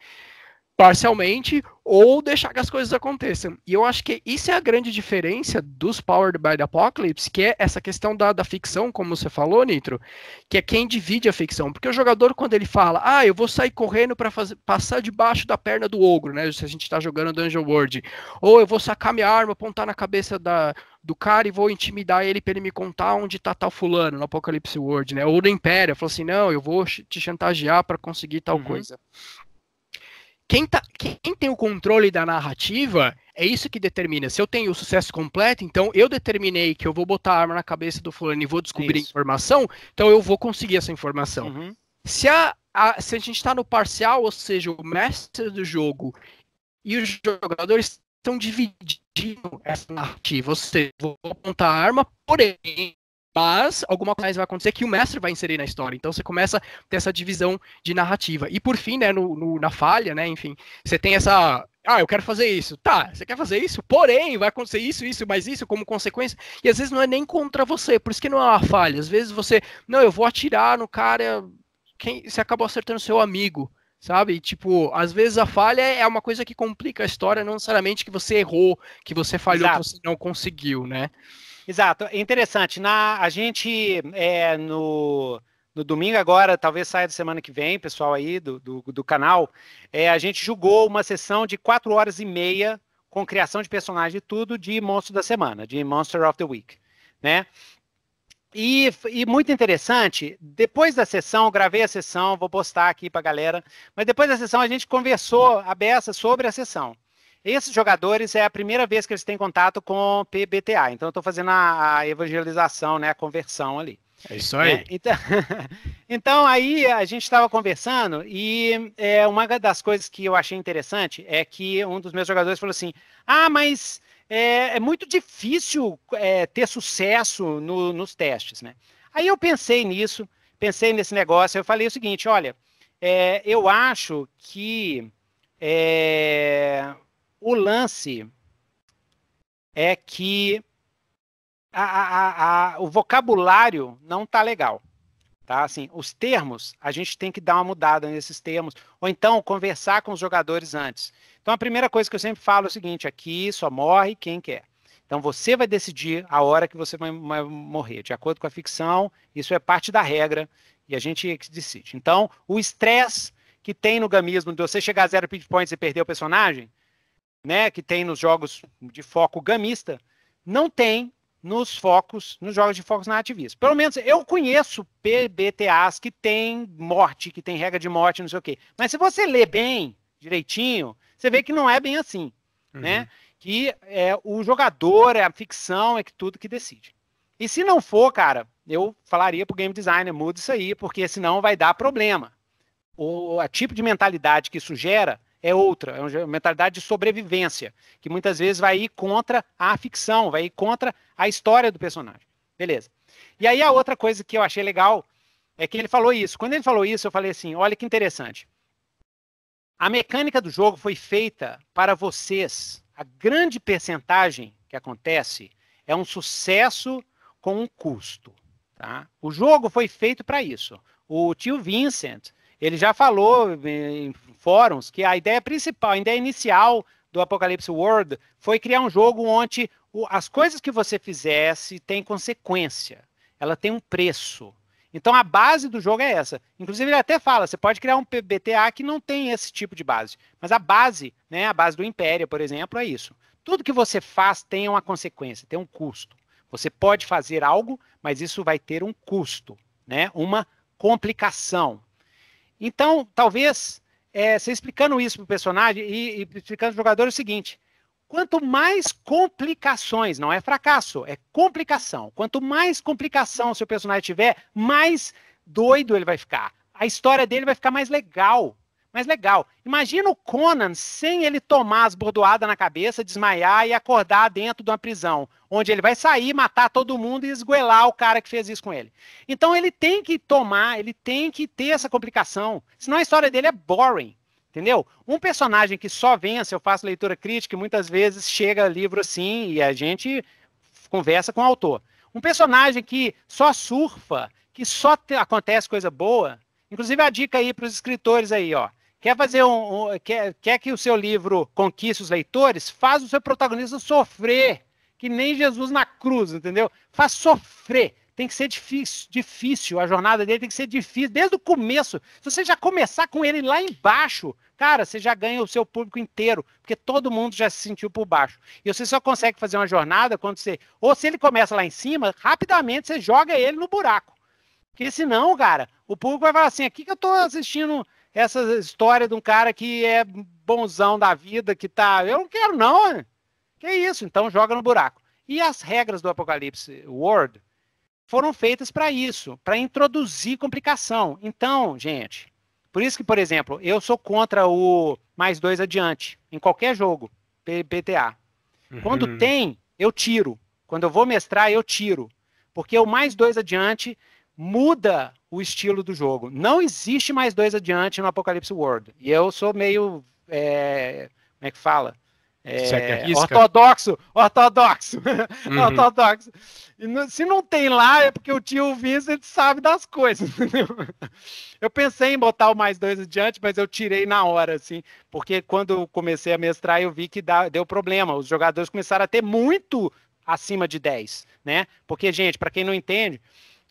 parcialmente ou deixar que as coisas aconteçam. E eu acho que isso é a grande diferença dos Powered by the Apocalypse, que é essa questão da, da ficção, como você falou, Nitro, que é quem divide a ficção. Porque o jogador, quando ele fala, ah, eu vou sair correndo para passar debaixo da perna do ogro, né? Se a gente está jogando Dungeon World. Ou eu vou sacar minha arma, apontar na cabeça da, do cara e vou intimidar ele para ele me contar onde tá tal fulano no Apocalypse World, né? Ou no Império, falou assim, não, eu vou te chantagear para conseguir tal uhum. coisa. Quem, tá, quem tem o controle da narrativa é isso que determina. Se eu tenho o sucesso completo, então eu determinei que eu vou botar a arma na cabeça do fulano e vou descobrir isso. a informação, então eu vou conseguir essa informação. Uhum. Se, a, a, se a gente está no parcial, ou seja, o mestre do jogo e os jogadores estão dividindo essa narrativa. Ou seja, vou apontar a arma, porém, mas alguma coisa vai acontecer que o mestre vai inserir na história. Então você começa a ter essa divisão de narrativa. E por fim, né, no, no, na falha, né, enfim, você tem essa. Ah, eu quero fazer isso. Tá, você quer fazer isso, porém, vai acontecer isso, isso, mas isso como consequência. E às vezes não é nem contra você, por isso que não é uma falha. Às vezes você, não, eu vou atirar no cara. Quem, você acabou acertando seu amigo sabe? Tipo, às vezes a falha é uma coisa que complica a história, não necessariamente que você errou, que você falhou, Exato. que você não conseguiu, né? Exato. É interessante. Na, a gente, é, no, no domingo agora, talvez saia da semana que vem, pessoal aí do, do, do canal, é, a gente julgou uma sessão de quatro horas e meia com criação de personagem e tudo de Monstro da Semana, de Monster of the Week, né? E, e, muito interessante, depois da sessão, gravei a sessão, vou postar aqui para a galera, mas depois da sessão a gente conversou a beça sobre a sessão. Esses jogadores é a primeira vez que eles têm contato com PBTA. Então, eu estou fazendo a, evangelização, né, a conversão ali. É isso aí. É, então, então, aí a gente estava conversando e é, uma das coisas que eu achei interessante é que um dos meus jogadores falou assim: Ah, mas é, é muito difícil é, ter sucesso no, nos testes, né? Aí eu pensei nisso, pensei nesse negócio, eu falei o seguinte: olha, é, eu acho que é, o lance é que a, a, a, o vocabulário não tá legal. Tá? Assim, os termos, a gente tem que dar uma mudada nesses termos, ou então conversar com os jogadores antes. Então, a primeira coisa que eu sempre falo é o seguinte: aqui só morre quem quer. Então, você vai decidir a hora que você vai morrer. De acordo com a ficção, isso é parte da regra e a gente é decide. Então, o estresse que tem no gamismo de você chegar a zero points e perder o personagem, né, que tem nos jogos de foco gamista, não tem nos focos, nos jogos de focos nativistas. Pelo menos eu conheço PBTAs que tem morte, que tem regra de morte, não sei o quê. Mas se você lê bem, direitinho, você vê que não é bem assim, né? uhum. né? Que é o jogador, é a ficção, é que tudo que decide. E se não for, cara, eu falaria pro game designer, muda isso aí, porque senão vai dar problema. O a tipo de mentalidade que isso gera é outra, é uma mentalidade de sobrevivência, que muitas vezes vai ir contra a ficção, vai ir contra a história do personagem. Beleza. E aí a outra coisa que eu achei legal é que ele falou isso. Quando ele falou isso, eu falei assim: olha que interessante. A mecânica do jogo foi feita para vocês. A grande percentagem que acontece é um sucesso com um custo. Tá? O jogo foi feito para isso. O tio Vincent, ele já falou em fóruns que a ideia principal, a ideia inicial do Apocalipse World foi criar um jogo onde as coisas que você fizesse têm consequência, ela tem um preço. Então a base do jogo é essa. Inclusive ele até fala, você pode criar um PBTA que não tem esse tipo de base, mas a base, né, a base do Império, por exemplo, é isso. Tudo que você faz tem uma consequência, tem um custo. Você pode fazer algo, mas isso vai ter um custo, né? Uma complicação. Então, talvez, é, você explicando isso para o personagem e, e explicando para o jogador é o seguinte: quanto mais complicações, não é fracasso, é complicação. Quanto mais complicação o seu personagem tiver, mais doido ele vai ficar. A história dele vai ficar mais legal, mas legal. Imagina o Conan sem ele tomar as bordoadas na cabeça, desmaiar e acordar dentro de uma prisão, onde ele vai sair, matar todo mundo e esguelar o cara que fez isso com ele. Então ele tem que tomar, ele tem que ter essa complicação, senão a história dele é boring. Entendeu? Um personagem que só vence, eu faço leitura crítica e muitas vezes chega livro assim e a gente conversa com o autor. Um personagem que só surfa, que só te, acontece coisa boa, Inclusive a dica aí para os escritores aí, ó. Quer fazer um, um quer, quer que o seu livro conquiste os leitores? Faz o seu protagonista sofrer, que nem Jesus na cruz, entendeu? Faz sofrer. Tem que ser difícil, difícil, a jornada dele tem que ser difícil desde o começo. Se você já começar com ele lá embaixo, cara, você já ganha o seu público inteiro, porque todo mundo já se sentiu por baixo. E você só consegue fazer uma jornada quando você, ou se ele começa lá em cima, rapidamente você joga ele no buraco. Porque senão, cara, o público vai falar assim: aqui que eu tô assistindo essa história de um cara que é bonzão da vida, que tá. Eu não quero, não. Que isso? Então joga no buraco. E as regras do Apocalipse World foram feitas para isso, para introduzir complicação. Então, gente, por isso que, por exemplo, eu sou contra o mais dois adiante em qualquer jogo, PTA. Uhum. Quando tem, eu tiro. Quando eu vou mestrar, eu tiro. Porque o mais dois adiante muda o estilo do jogo. Não existe mais dois adiante no Apocalipse World. E eu sou meio. É, como é que fala? É, ortodoxo, ortodoxo, uhum. ortodoxo. se não tem lá, é porque o tio Vincent sabe das coisas. Eu pensei em botar o mais dois adiante, mas eu tirei na hora, assim, porque quando comecei a mestrar, eu vi que dá, deu problema. Os jogadores começaram a ter muito acima de 10, né? Porque, gente, para quem não entende,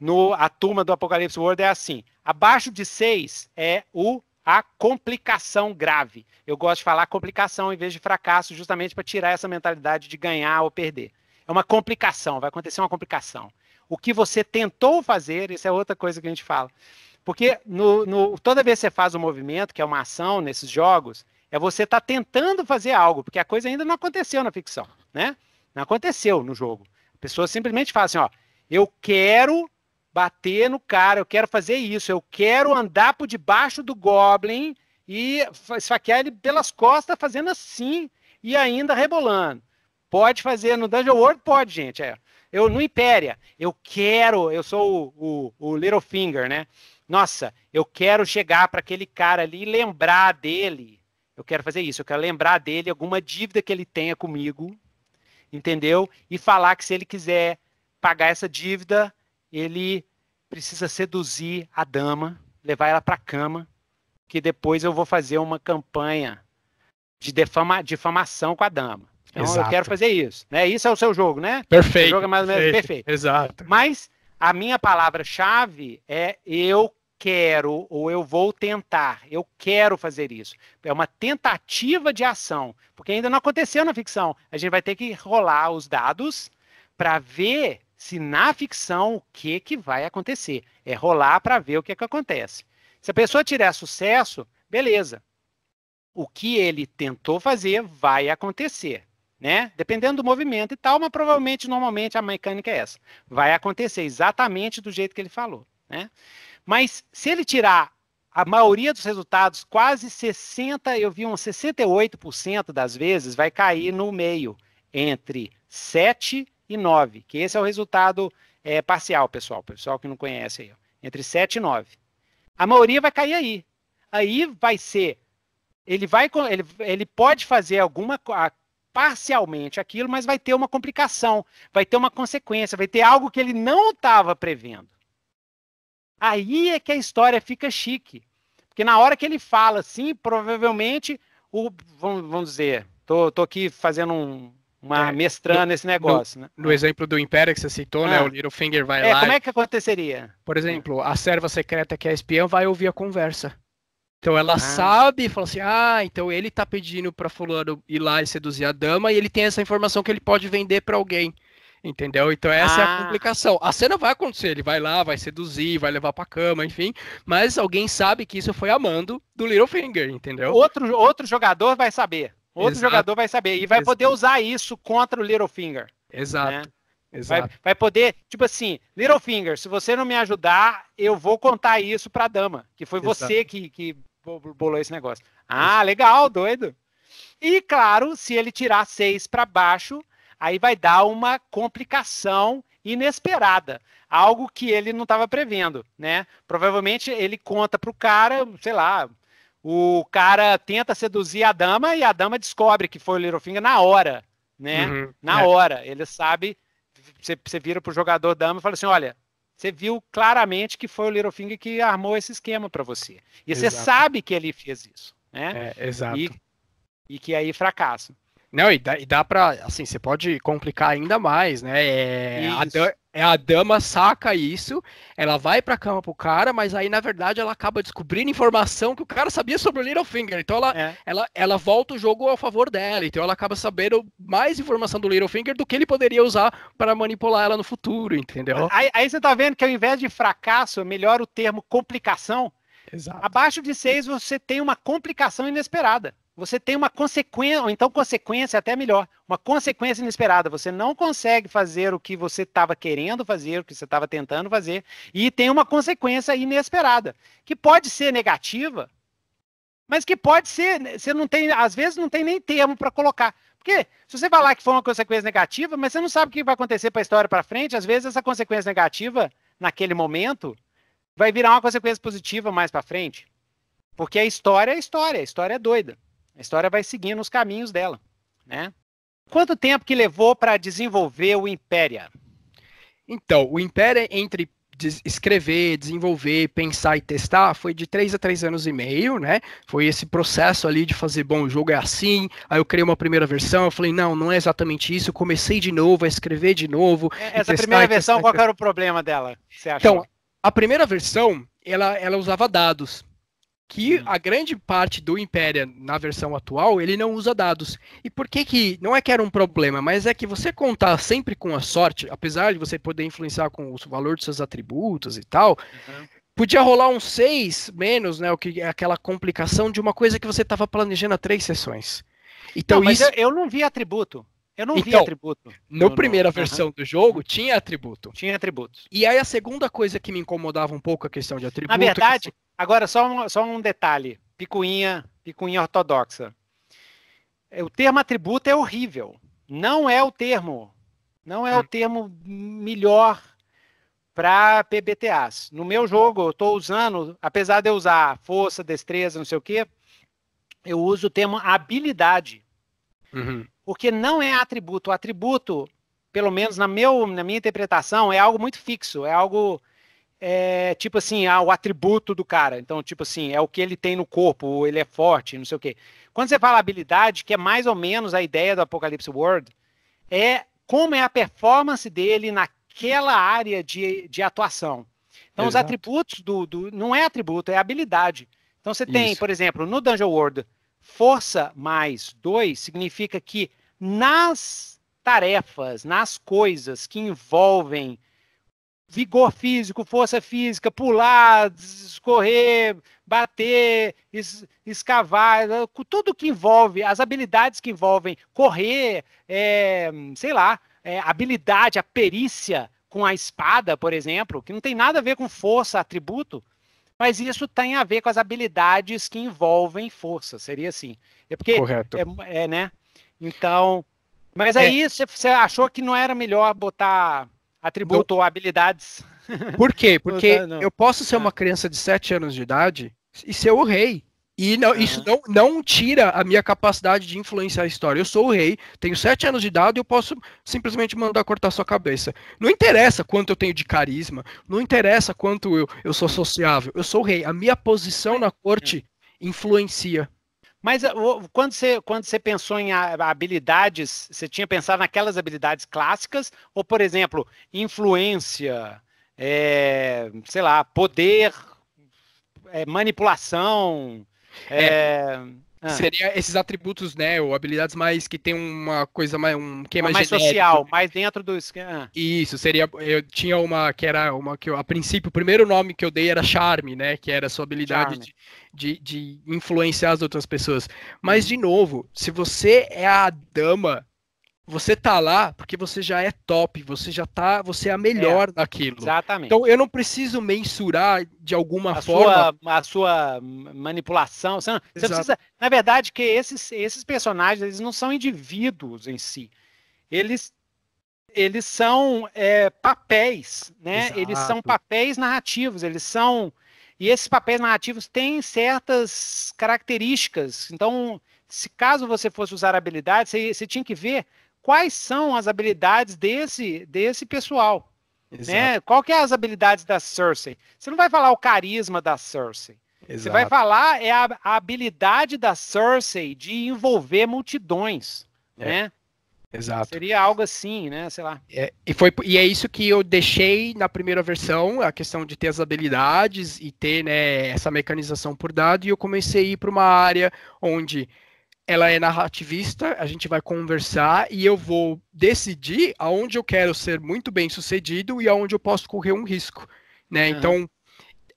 no a turma do Apocalipse World é assim. Abaixo de 6 é o a complicação grave. Eu gosto de falar complicação em vez de fracasso, justamente para tirar essa mentalidade de ganhar ou perder. É uma complicação, vai acontecer uma complicação. O que você tentou fazer, isso é outra coisa que a gente fala. Porque no, no, toda vez que você faz um movimento, que é uma ação nesses jogos, é você estar tá tentando fazer algo, porque a coisa ainda não aconteceu na ficção, né? Não aconteceu no jogo. A pessoa simplesmente fala assim, ó, eu quero bater no cara, eu quero fazer isso, eu quero andar por debaixo do Goblin e esfaquear ele pelas costas fazendo assim e ainda rebolando. Pode fazer no Dungeon World? Pode, gente. É. Eu no Impéria, eu quero, eu sou o, o, o Littlefinger, né? Nossa, eu quero chegar para aquele cara ali e lembrar dele. Eu quero fazer isso, eu quero lembrar dele alguma dívida que ele tenha comigo, entendeu? E falar que se ele quiser pagar essa dívida, ele precisa seduzir a dama, levar ela para a cama, que depois eu vou fazer uma campanha de defama, difamação com a dama. Então Exato. eu quero fazer isso, né? Isso é o seu jogo, né? Perfeito. O jogo é mais ou menos perfeito. perfeito. Exato. Mas a minha palavra-chave é eu quero ou eu vou tentar, eu quero fazer isso. É uma tentativa de ação, porque ainda não aconteceu na ficção. A gente vai ter que rolar os dados para ver se na ficção o que, que vai acontecer. É rolar para ver o que, que acontece. Se a pessoa tiver sucesso, beleza. O que ele tentou fazer vai acontecer. Né? Dependendo do movimento e tal, mas provavelmente, normalmente, a mecânica é essa. Vai acontecer exatamente do jeito que ele falou, né? Mas se ele tirar a maioria dos resultados, quase 60, eu vi uns 68% das vezes, vai cair no meio, entre 7 e 9, que esse é o resultado é, parcial, pessoal, pessoal que não conhece aí, entre 7 e 9. A maioria vai cair aí. Aí vai ser, ele vai, ele, ele pode fazer alguma parcialmente aquilo, mas vai ter uma complicação, vai ter uma consequência, vai ter algo que ele não estava prevendo. Aí é que a história fica chique. Porque na hora que ele fala assim, provavelmente o vamos, vamos dizer, tô, tô aqui fazendo um, uma é, mestrana nesse negócio. No, né? no é. exemplo do Império que você citou, né? ah. né? O Littlefinger vai é, lá. Como é que aconteceria? Por exemplo, a serva secreta que é espiã vai ouvir a conversa. Então ela ah. sabe e fala assim: ah, então ele tá pedindo pra Fulano ir lá e seduzir a dama e ele tem essa informação que ele pode vender para alguém. Entendeu? Então essa ah. é a ah. complicação. A cena vai acontecer, ele vai lá, vai seduzir, vai levar pra cama, enfim. Mas alguém sabe que isso foi mando do Littlefinger, entendeu? Outro, outro jogador vai saber. Outro Exato. jogador vai saber. E vai Exato. poder usar isso contra o Littlefinger. Né? Exato. Né? Exato. Vai, vai, poder, tipo assim, Littlefinger, se você não me ajudar, eu vou contar isso pra dama, que foi Exato. você que, que bolou esse negócio. Ah, legal, doido. E claro, se ele tirar seis para baixo, aí vai dar uma complicação inesperada, algo que ele não estava prevendo, né? Provavelmente ele conta pro cara, sei lá, o cara tenta seduzir a dama e a dama descobre que foi o Littlefinger na hora, né? Uhum, na é. hora. Ele sabe, você, você vira pro jogador dama e fala assim, olha, você viu claramente que foi o Littlefinger que armou esse esquema para você. E você sabe que ele fez isso, né? É, exato. E, e que aí fracassa. Não, e dá, e dá pra, assim, você pode complicar ainda mais, né? É, a, é a dama saca isso, ela vai pra cama pro cara, mas aí, na verdade, ela acaba descobrindo informação que o cara sabia sobre o Littlefinger. Então ela, é. ela, ela volta o jogo ao favor dela. Então ela acaba sabendo mais informação do Littlefinger do que ele poderia usar para manipular ela no futuro, entendeu? Aí, aí, você tá vendo que ao invés de fracasso, melhor o termo complicação. Exato. Abaixo de seis você tem uma complicação inesperada você tem uma consequência, ou então consequência até melhor, uma consequência inesperada. Você não consegue fazer o que você estava querendo fazer, o que você estava tentando fazer, e tem uma consequência inesperada, que pode ser negativa, mas que pode ser, né, você não tem, às vezes não tem nem termo para colocar. Porque se você falar que foi uma consequência negativa, mas você não sabe o que vai acontecer para a história para frente, às vezes essa consequência negativa, naquele momento, vai virar uma consequência positiva mais para frente. Porque a história é história, a história é doida. A história vai seguindo os caminhos dela, né? Quanto tempo que levou para desenvolver o Impéria? Então, o Impéria entre escrever, desenvolver, pensar e testar foi de 3 a 3 anos e meio, né? Foi esse processo ali de fazer, bom, o jogo é assim, aí eu criei uma primeira versão, eu falei, não, não é exatamente isso, eu comecei de novo, a escrever de novo. É, essa primeira versão, testar, qual era o problema dela? Então, a primeira versão, ela, ela usava dados que a grande parte do império na versão atual ele não usa dados. E por que que não é que era um problema, mas é que você contar sempre com a sorte, apesar de você poder influenciar com o valor dos seus atributos e tal, uhum. podia rolar um 6 menos, né, o que é aquela complicação de uma coisa que você estava planejando há três sessões. Então não, isso eu, não vi atributo. Eu não então, vi atributo. no primeira versão do jogo, tinha atributo. Tinha atributos. E aí a segunda coisa que me incomodava um pouco a questão de atributo. Na verdade, que... Agora, só um, só um detalhe: picuinha, picuinha ortodoxa. É, o termo atributo é horrível. Não é o termo. Não é hum. o termo melhor para PBTAs. No meu jogo, eu estou usando, apesar de eu usar força, destreza, não sei o quê, eu uso o termo habilidade. Uhum. Porque não é atributo. O atributo, pelo menos na, meu, na minha interpretação, é algo muito fixo, é algo é, tipo assim, ah, o atributo do cara. Então, tipo assim, é o que ele tem no corpo, ele é forte, não sei o quê. Quando você fala habilidade, que é mais ou menos a ideia do Apocalipse World, é como é a performance dele naquela área de, de atuação. Então, Exato. os atributos do, do. Não é atributo, é habilidade. Então, você tem, Isso. por exemplo, no Dungeon World, força mais dois significa que nas tarefas, nas coisas que envolvem vigor físico, força física, pular, escorrer, bater, es, escavar, né, tudo que envolve, as habilidades que envolvem correr, é, sei lá, é, habilidade, a perícia com a espada, por exemplo, que não tem nada a ver com força, atributo, mas isso tem a ver com as habilidades que envolvem força, seria assim. É porque Correto. É, é né? Então, mas aí é. é. você achou que não era melhor botar Atributo ou habilidades. Por quê? Porque não, não. eu posso ser ah. uma criança de 7 anos de idade e ser o rei. E não, uhum. isso ah. não, não tira a minha capacidade de influenciar a história. Eu sou o rei, tenho sete anos de idade e eu posso simplesmente mandar cortar sua cabeça. Não interessa quanto eu tenho de carisma, não interessa quanto eu, eu sou sociável. Eu sou o rei. A minha posição na é. corte influencia. Mas eh, quando você, quando você pensou em habilidades, você tinha pensado naquelas habilidades clássicas, ou, por exemplo, influência, é, sei lá, poder, é, manipulação. É... Ah. Seria esses atributos, né? Ou habilidades mais que tem uma coisa mais. Um que é mais, mais social, mais dentro do esquema. Ah. Isso, seria. Eu tinha uma que era uma que eu, a princípio, o primeiro nome que eu dei era Charme, né? Que era a sua habilidade de, de, de, influenciar as outras pessoas. Mas, hum. de novo, se você é a dama você tá lá porque você já é top, você já tá, você é a melhor é, naquilo. Exatamente. Então eu não preciso mensurar de alguma a forma sua, a sua manipulação. Você, não, você precisa, na verdade, que esses, esses personagens eles não são indivíduos em si. Eles eles são é, papéis, né? Exato. Eles são papéis narrativos. Eles são e esses papéis narrativos têm certas características. Então, se caso você fosse usar habilidades, você, você tinha que ver quais são as habilidades desse, desse pessoal. Né? Exato. Né? Qual que é as habilidades da Cersei? Você não vai falar o carisma da Cersei. Exato. Você vai falar é a, a, habilidade da Cersei de envolver multidões, é. né? Exato. Seria algo assim, né? Sei lá. É, e, foi, e é isso que eu deixei na primeira versão, a questão de ter as habilidades e ter né, essa mecanização por dado, e eu comecei a ir para uma área onde ela é narrativista, a gente vai conversar e eu vou decidir aonde eu quero ser muito bem sucedido e aonde eu posso correr um risco, né? Uhum. Então,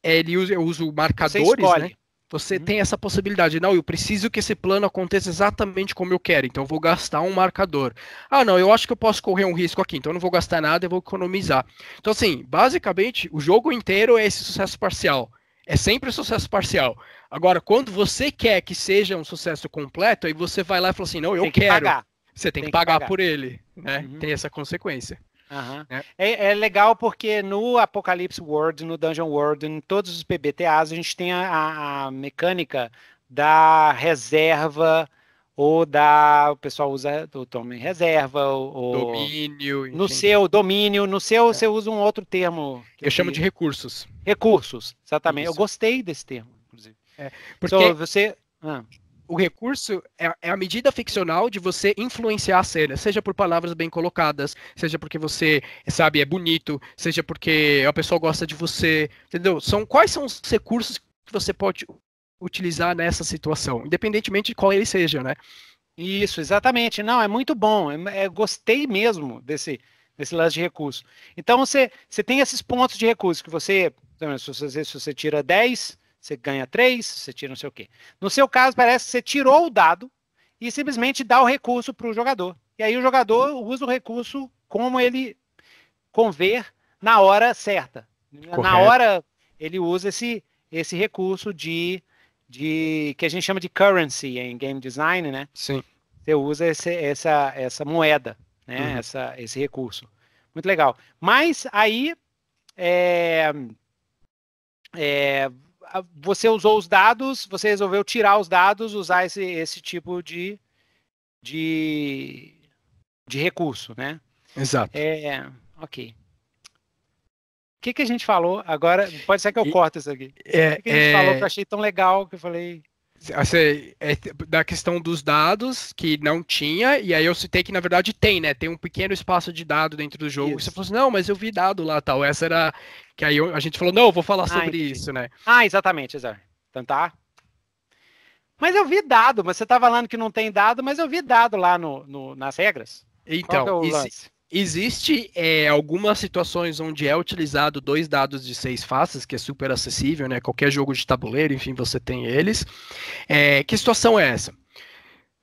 ele usa, eu uso marcadores, né? Você uhum. tem essa possibilidade. Não, eu preciso que esse plano aconteça exatamente como eu quero, então eu vou gastar um marcador. Ah, não, eu acho que eu posso correr um risco aqui, então eu não vou gastar nada, eu vou economizar. Então, assim, basicamente, o jogo inteiro é esse sucesso parcial. É sempre um sucesso parcial. Agora, quando você quer que seja um sucesso completo, aí você vai lá e fala assim: não, eu tem que quero. Pagar. Você tem, tem que, pagar que, pagar, por ele. Né? Uhum. Tem essa consequência. Uhum. É. É, é. legal porque no Apocalypse World, no Dungeon World, em todos os PBTAs, a gente tem a, a mecânica da reserva ou da o pessoal usa o toma em reserva o domínio no seu domínio no seu é. você usa um outro termo eu chamo de recursos recursos exatamente Isso. eu gostei desse termo inclusive é, porque você ah. o recurso é, é, a medida ficcional de você influenciar a cena seja por palavras bem colocadas seja porque você sabe é bonito seja porque a pessoa gosta de você entendeu são quais são os recursos que você pode utilizar nessa situação, independentemente de qual ele seja, né? Isso, exatamente. Não, é muito bom. É, é gostei mesmo desse, desse lance de recurso. Então, você, você tem esses pontos de recurso que você, se você, se você tira 10, você ganha 3, você tira não sei o quê. No seu caso, parece que você tirou o dado e simplesmente dá o recurso para o jogador. E aí o jogador usa o recurso como ele conver na hora certa. Correto. Na hora, ele usa esse, esse recurso de de que a gente chama de currency em game design, né? Sim. Você usa esse, essa, essa moeda, né? Uhum. Essa, esse recurso. Muito legal. Mas aí é, é, você usou os dados, você resolveu tirar os dados, usar esse, esse tipo de, de, de recurso, né? Exato. É, ok que, que a gente falou? Agora, pode ser que eu corte isso aqui. É, o que, que a gente é... falou que eu achei tão legal que eu falei. Assim, é da questão dos dados que não tinha, e aí eu citei que na verdade tem, né? Tem um pequeno espaço de dado dentro do jogo. Isso. Você falou assim, não, mas eu vi dado lá tal. Essa era. Que aí eu, a gente falou, não, vou falar ah, sobre entendi. isso, né? Ah, exatamente, exato. Então tá. Mas eu vi dado, mas você tá falando que não tem dado, mas eu vi dado lá no, no nas regras. Então, é Existe é, algumas situações onde é utilizado dois dados de seis faces, que é super acessível, né? Qualquer jogo de tabuleiro, enfim, você tem eles. É, que situação é essa?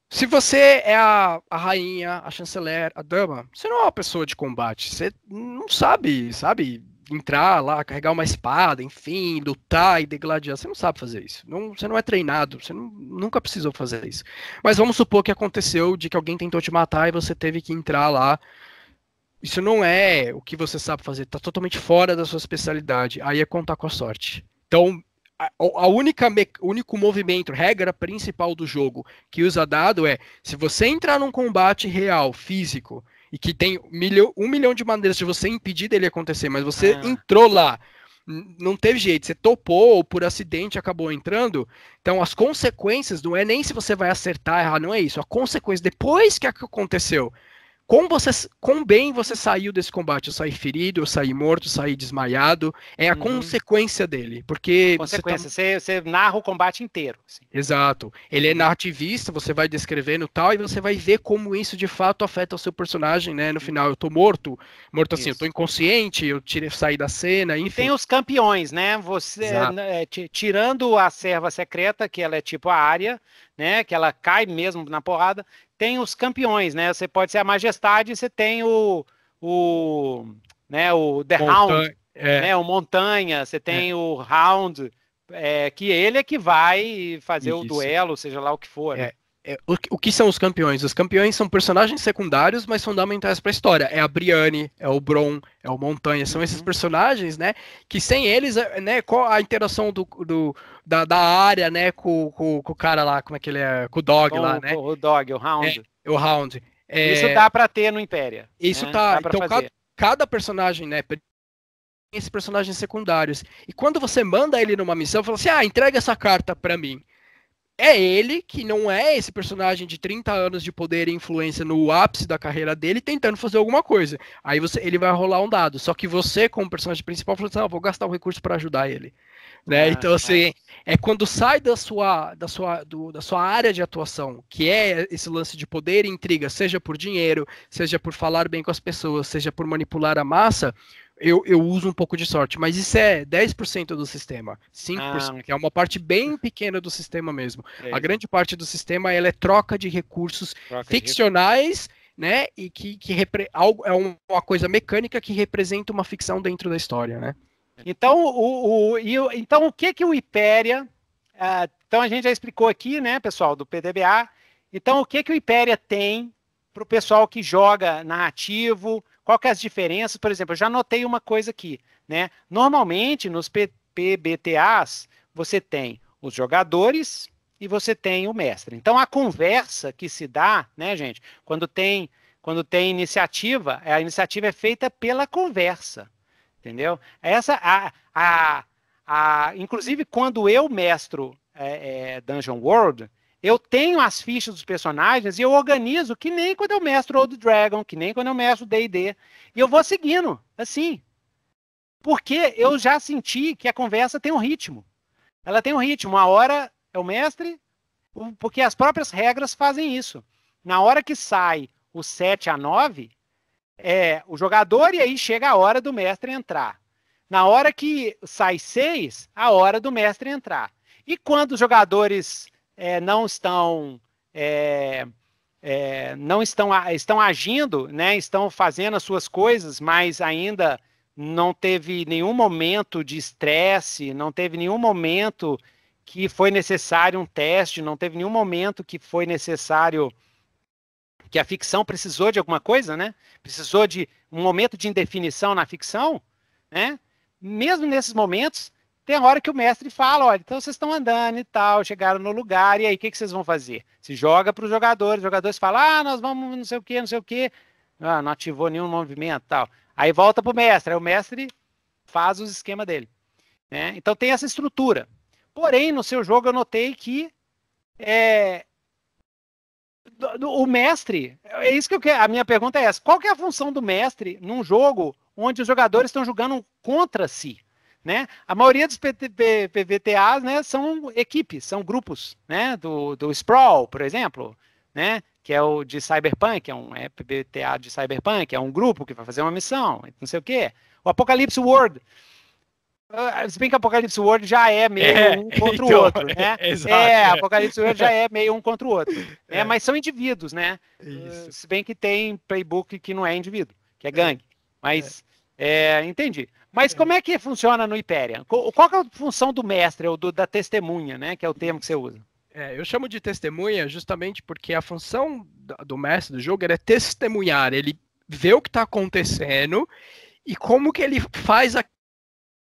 Se você é a, a, rainha, a chanceler, a dama, você não é uma pessoa de combate. Você não sabe, sabe, entrar lá, carregar uma espada, enfim, lutar e degladiar. Você não sabe fazer isso. Não, você não é treinado, você não, nunca precisou fazer isso. Mas vamos supor que aconteceu de que alguém tentou te matar e você teve que entrar lá isso não é o que você sabe fazer, está totalmente fora da sua especialidade. Aí é contar com a sorte. Então, a, a única único movimento, regra principal do jogo que usa dado é se você entrar num combate real, físico, e que tem milho, um milhão de maneiras de você impedir dele acontecer, mas você ah. entrou lá, não teve jeito, você topou ou por acidente acabou entrando. Então as consequências não é nem se você vai acertar, errar, não é isso. A consequência depois que aconteceu com você, com bem você saiu desse combate, eu saí ferido, eu saí morto, eu saí desmaiado, é a uhum. consequência dele, porque consequência, você, tá... você, você, narra o combate inteiro. Assim. Exato, ele é uhum. narrativista, você vai descrevendo tal e você vai ver como isso de fato afeta o seu personagem, né? No final, eu tô morto, morto isso. assim, eu tô inconsciente, eu tirei, saí da cena, enfim. E tem os campeões, né? Você né, é, tirando a serva secreta, que ela é tipo a área, né? Que ela cai mesmo na porrada tem os campeões, né? Você pode ser a Majestade, você tem o, o, né, o The Montan Hound, é. né, o Montanha, você é. tem é. o Hound, é, que ele é que vai fazer Isso. o duelo, seja lá o que for. Né? É, é, o, o, que são os campeões? Os campeões são personagens secundários, mas fundamentais para a história. É a Brienne, é o Bron, é o Montanha, são esses uhum. personagens, né? Que sem eles, é, né? Qual a interação do, do da, da, área, né? Com, com, com, o cara lá, como é que ele é? Com o Dog com, lá, né? O Dog, o Hound. É, o Hound. É, isso dá para ter no Império. Isso né? tá. então cada, cada personagem, né? esses personagens secundários. E quando você manda ele numa missão, fala assim: "Ah, entrega essa carta para mim" é ele, que não é esse personagem de 30 anos de poder e influência no ápice da carreira dele, tentando fazer alguma coisa. Aí você, ele vai rolar um dado. Só que você, como personagem principal, fala assim: ah, vou gastar um recurso para ajudar ele. Né? Ah, então, assim, é quando sai da sua, da, sua, do, da sua área de atuação, que é esse lance de poder e intriga, seja por dinheiro, seja por falar bem com as pessoas, seja por manipular a massa, eu, eu uso um pouco de sorte, mas isso é 10% do sistema, 5%, ah. que é uma parte bem pequena do sistema mesmo. É. A grande parte do sistema ela é troca de recursos troca ficcionais, de... né? E que, que repre... algo, é uma coisa mecânica que representa uma ficção dentro da história, né? Então o, o, então, o que que o Hyperia... Ah, então a gente já explicou aqui, né, pessoal, do PDBA. Então o que que o Hyperia tem para o pessoal que joga narrativo, qual que é as diferenças? Por exemplo, eu já notei uma coisa aqui, né? Normalmente nos PBTAs você tem os jogadores e você tem o mestre. Então a conversa que se dá, né, gente, quando tem quando tem iniciativa, a iniciativa é feita pela conversa, entendeu? Essa a, a, a inclusive quando eu mestro é, é, Dungeon World, eu tenho as fichas dos personagens e eu organizo que nem quando eu mestro Old Dragon, que nem quando eu mestro D&D. E eu vou seguindo, assim. Porque eu já senti que a conversa tem um ritmo. Ela tem um ritmo. A hora é o mestre, porque as próprias regras fazem isso. Na hora que sai o 7 a 9, é o jogador e aí chega a hora do mestre entrar. Na hora que sai 6, a hora do mestre entrar. E quando os jogadores é, não estão. É, é, não estão, estão agindo, né, estão fazendo as suas coisas, mas ainda não teve nenhum momento de estresse, não teve nenhum momento que foi necessário um teste, não teve nenhum momento que foi necessário que a ficção precisou de alguma coisa, né? Precisou de um momento de indefinição na ficção, né? Mesmo nesses momentos, tem a hora que o mestre fala: olha, então vocês estão andando e tal, chegaram no lugar, e aí o que, que vocês vão fazer? Se joga para os jogadores, os jogadores falam: ah, nós vamos não sei o que, não sei o que, ah, não ativou nenhum movimento tal. Aí volta para o mestre, aí o mestre faz os esquemas dele. Né? Então tem essa estrutura. Porém, no seu jogo eu notei que é, o mestre, é isso que eu quero, a minha pergunta é essa, qual que é a função do mestre num jogo onde os jogadores estão jogando contra si? Né? A maioria dos PVTAs né, são equipes, são grupos, né? Do, do Sprawl, por exemplo, né? que é o de Cyberpunk, é um é PVTA de Cyberpunk, é um grupo que vai fazer uma missão, não sei o quê. O Apocalipse World. Ah, se bem que Apocalipse World já é meio é, um contra o então, outro, né? É, é, é, Apocalipse World já é meio um contra o outro. Né? É. Mas são indivíduos, né? Isso. Ah, se bem que tem playbook que não é indivíduo, que é, é. gangue. Mas, é. entendi. Mas como é que funciona no Hyperion? Qual é a função do mestre ou do, da testemunha, né? Que é o termo que você usa. É, eu chamo de testemunha justamente porque a função do mestre do jogo é testemunhar. Ele vê o que está acontecendo e como que ele faz a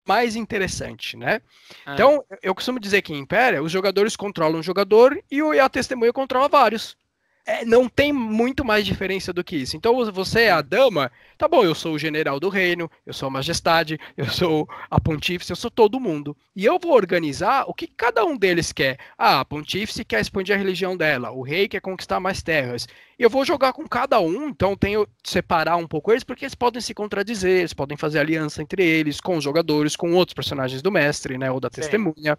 mais interessante, né? Ah. Então, eu costumo dizer que em Império os jogadores controlam um jogador e a testemunha controla vários. É, não tem muito mais diferença do que isso. Então você é a dama, tá bom, eu sou o general do reino, eu sou a majestade, eu sou a pontífice, eu sou todo mundo. E eu vou organizar o que cada um deles quer. Ah, a pontífice quer expandir a religião dela, o rei quer conquistar mais terras eu vou jogar com cada um, então tenho que separar um pouco eles, porque eles podem se contradizer, eles podem fazer aliança entre eles, com os jogadores, com outros personagens do mestre, né? Ou da Sim. testemunha.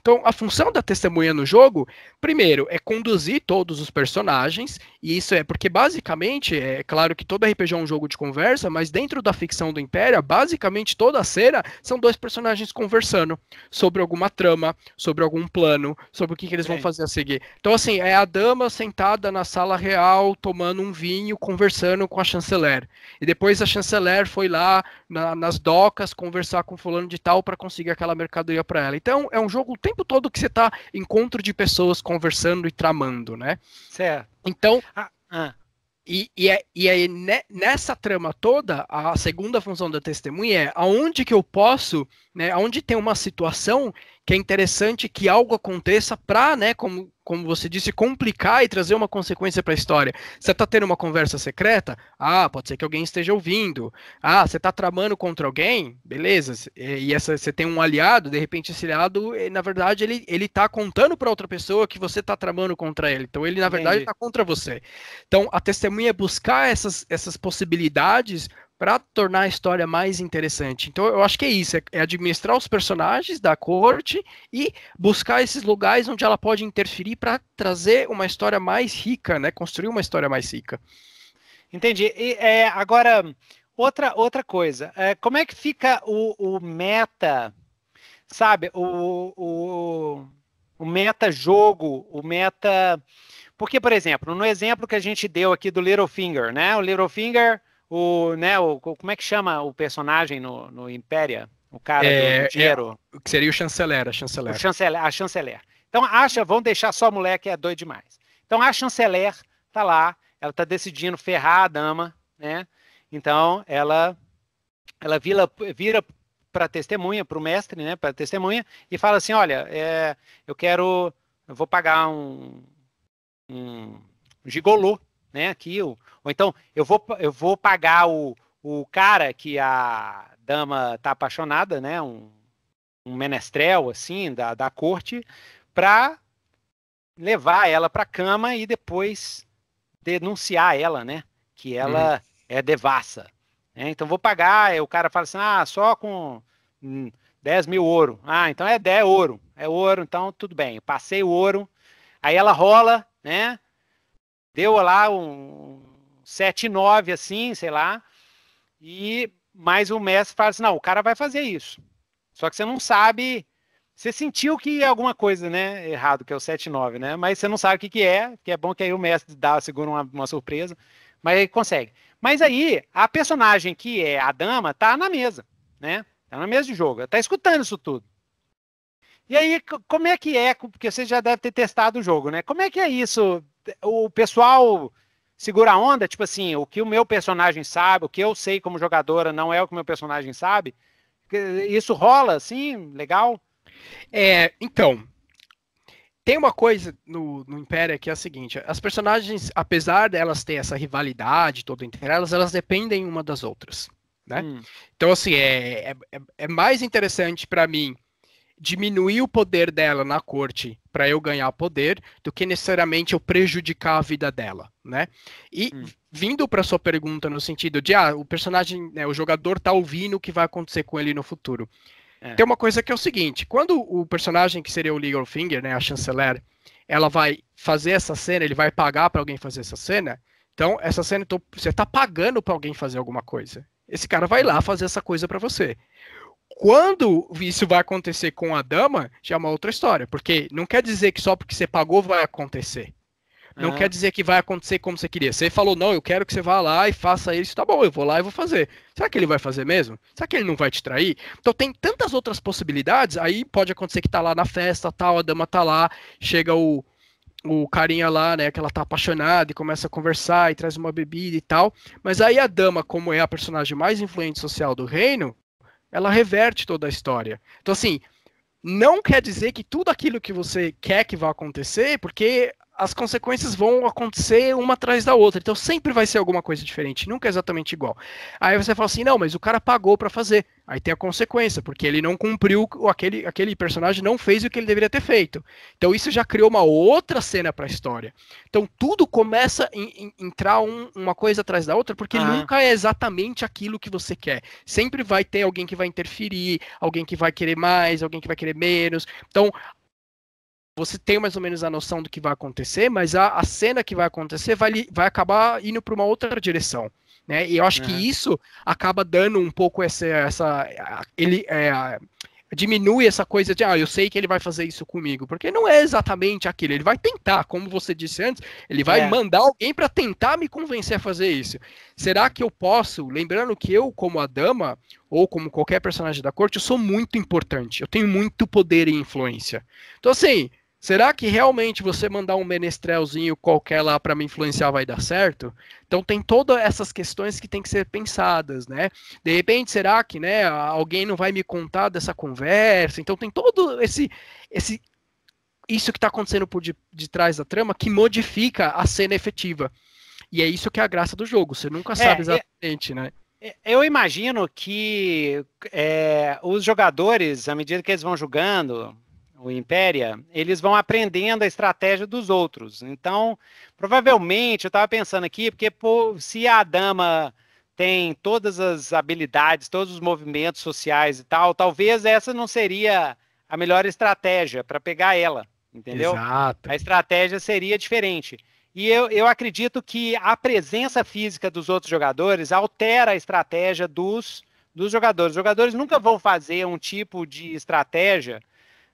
Então, a função da testemunha no jogo, primeiro, é conduzir todos os personagens, e isso é porque, basicamente, é claro que todo RPG é um jogo de conversa, mas dentro da ficção do Império, basicamente toda a cena são dois personagens conversando sobre alguma trama, sobre algum plano, sobre o que, que eles Sim. vão fazer a seguir. Então, assim, é a dama sentada na sala real tomando um vinho, conversando com a chanceler. E depois a chanceler foi lá na, nas docas conversar com fulano de tal para conseguir aquela mercadoria para ela. Então é um jogo o tempo todo que você está encontro de pessoas conversando e tramando, né? Certo. Então. Ah, ah. E, e, é, e aí, é nessa trama toda, a segunda função da testemunha é aonde que eu posso né, onde tem uma situação que é interessante que algo aconteça para, né, como, como você disse, complicar e trazer uma consequência para a história. Você está tendo uma conversa secreta? Ah, pode ser que alguém esteja ouvindo. Ah, você está tramando contra alguém? Beleza. E essa, você tem um aliado, de repente esse aliado, eh, na verdade, ele, ele tá contando para outra pessoa que você está tramando contra ele. Então, ele, na verdade, está contra você. Então, a testemunha é buscar essas, essas possibilidades para tornar a história mais interessante. Então eu acho que é isso, é, é administrar os personagens da corte e buscar esses lugares onde ela pode interferir para trazer uma história mais rica, né? Construir uma história mais rica. Entendi. E é, agora outra outra coisa, é, como é que fica o, o meta, sabe, o, o, o meta jogo, o meta porque, por exemplo, no exemplo que a gente deu aqui do Littlefinger, né? O Littlefinger, o, né, o, como é que chama o personagem no, no Impéria? O cara é, do é, dinheiro. É, que seria o chanceler, a chanceler. O chanceler, a chanceler. Então, acha, vão deixar só a mulher que é doido demais. Então, a chanceler tá lá, ela tá decidindo ferrar a dama, né? Então, ela ela vira, vira para testemunha, para o mestre, né, para testemunha, e fala assim, olha, é, eu quero, eu vou pagar um, um gigolô né? Aqui, ou, ou então eu vou, eu vou pagar o, o cara que a dama tá apaixonada, né? Um, um menestrel assim da, da corte, para levar ela para cama e depois denunciar ela, né? Que ela uhum. é devassa. Né? Então vou pagar. O cara fala assim, ah, só com 10 hum, mil ouro. Ah, então é 10 ouro. É ouro, então tudo bem. passei o ouro. Aí ela rola, né? Deu lá um 7, 9, assim, sei lá. E mais o mestre fala assim: não, o cara vai fazer isso. Só que você não sabe. Você sentiu que é alguma coisa, né? Errado, que é o 7-9, né? Mas você não sabe o que, que é, que é bom que aí o mestre dá, segura uma, uma surpresa, mas aí consegue. Mas aí, a personagem que é a dama tá na mesa, né? Tá na mesa de jogo, tá escutando isso tudo. E aí, como é que é? Porque você já deve ter testado o jogo, né? Como é que é isso? o pessoal segura a onda, tipo assim, o que o meu personagem sabe, o que eu sei como jogadora não é o que o meu personagem sabe. Isso rola, assim, legal. É, então, tem uma coisa no, no Império que é a seguinte: as personagens, apesar delas ter essa rivalidade toda entre elas, elas dependem uma das outras. Né? Hum. Então, assim, é, é, é, é mais interessante para mim diminuir o poder dela na corte para eu ganhar poder do que necessariamente eu prejudicar a vida dela, né? E hum. vindo para sua pergunta no sentido de ah, o personagem, né, o jogador tá ouvindo o que vai acontecer com ele no futuro. É. Tem uma coisa que é o seguinte, quando o personagem que seria o Legal Finger, né, a chanceler, ela vai fazer essa cena, ele vai pagar para alguém fazer essa cena, então essa cena então, você tá pagando para alguém fazer alguma coisa. Esse cara vai uhum. lá fazer essa coisa para você. Quando isso vai acontecer com a dama, já é uma outra história, porque não quer dizer que só porque você pagou vai acontecer. Não ah. quer dizer que vai acontecer como você queria. Você falou, não, eu quero que você vá lá e faça isso, tá bom, eu vou lá e vou fazer. Será que ele vai fazer mesmo? Será que ele não vai te trair? Então tem tantas outras possibilidades, aí pode acontecer que tá lá na festa, tal, a dama tá lá, chega o, o carinha lá, né, que ela tá apaixonada e começa a conversar e traz uma bebida e tal. Mas aí a dama, como é a personagem mais influente social do reino, ela reverte toda a história. Então, assim, não quer dizer que tudo aquilo que você quer que vá acontecer, porque as consequências vão acontecer uma atrás da outra. Então sempre vai ser alguma coisa diferente, nunca é exatamente igual. Aí você fala assim: não, mas o cara pagou para fazer. Aí tem a consequência, porque ele não cumpriu, aquele, aquele personagem não fez o que ele deveria ter feito. Então isso já criou uma outra cena para a história. Então tudo começa a entrar um, uma coisa atrás da outra, porque ah. nunca é exatamente aquilo que você quer. Sempre vai ter alguém que vai interferir, alguém que vai querer mais, alguém que vai querer menos. Então você tem mais ou menos a noção do que vai acontecer, mas a, a cena que vai acontecer vai, vai acabar indo para uma outra direção. Né? E eu acho uhum. que isso acaba dando um pouco essa. essa ele, é, diminui essa coisa de, ah, eu sei que ele vai fazer isso comigo, porque não é exatamente aquilo, ele vai tentar, como você disse antes, ele vai é. mandar alguém para tentar me convencer a fazer isso. Será que eu posso? Lembrando que eu, como a dama, ou como qualquer personagem da corte, eu sou muito importante, eu tenho muito poder e influência. Então, assim, Será que realmente você mandar um menestrelzinho qualquer lá para me influenciar vai dar certo? Então tem todas essas questões que tem que ser pensadas, né? De repente, será que, né, alguém não vai me contar dessa conversa? Então tem todo esse esse isso que está acontecendo por de, de trás da trama que modifica a cena efetiva. E é isso que é a graça do jogo, você nunca é, sabe é, exatamente, é... né? Eu imagino que é, os jogadores, à medida que eles vão jogando, o Impéria, eles vão aprendendo a estratégia dos outros. Então, provavelmente, eu estava pensando aqui, porque pô, se a dama tem todas as habilidades, todos os movimentos sociais e tal, talvez essa não seria a melhor estratégia para pegar ela, entendeu? Exato. A estratégia seria diferente. E eu, eu acredito que a presença física dos outros jogadores altera a estratégia dos, dos jogadores. Os jogadores nunca vão fazer um tipo de estratégia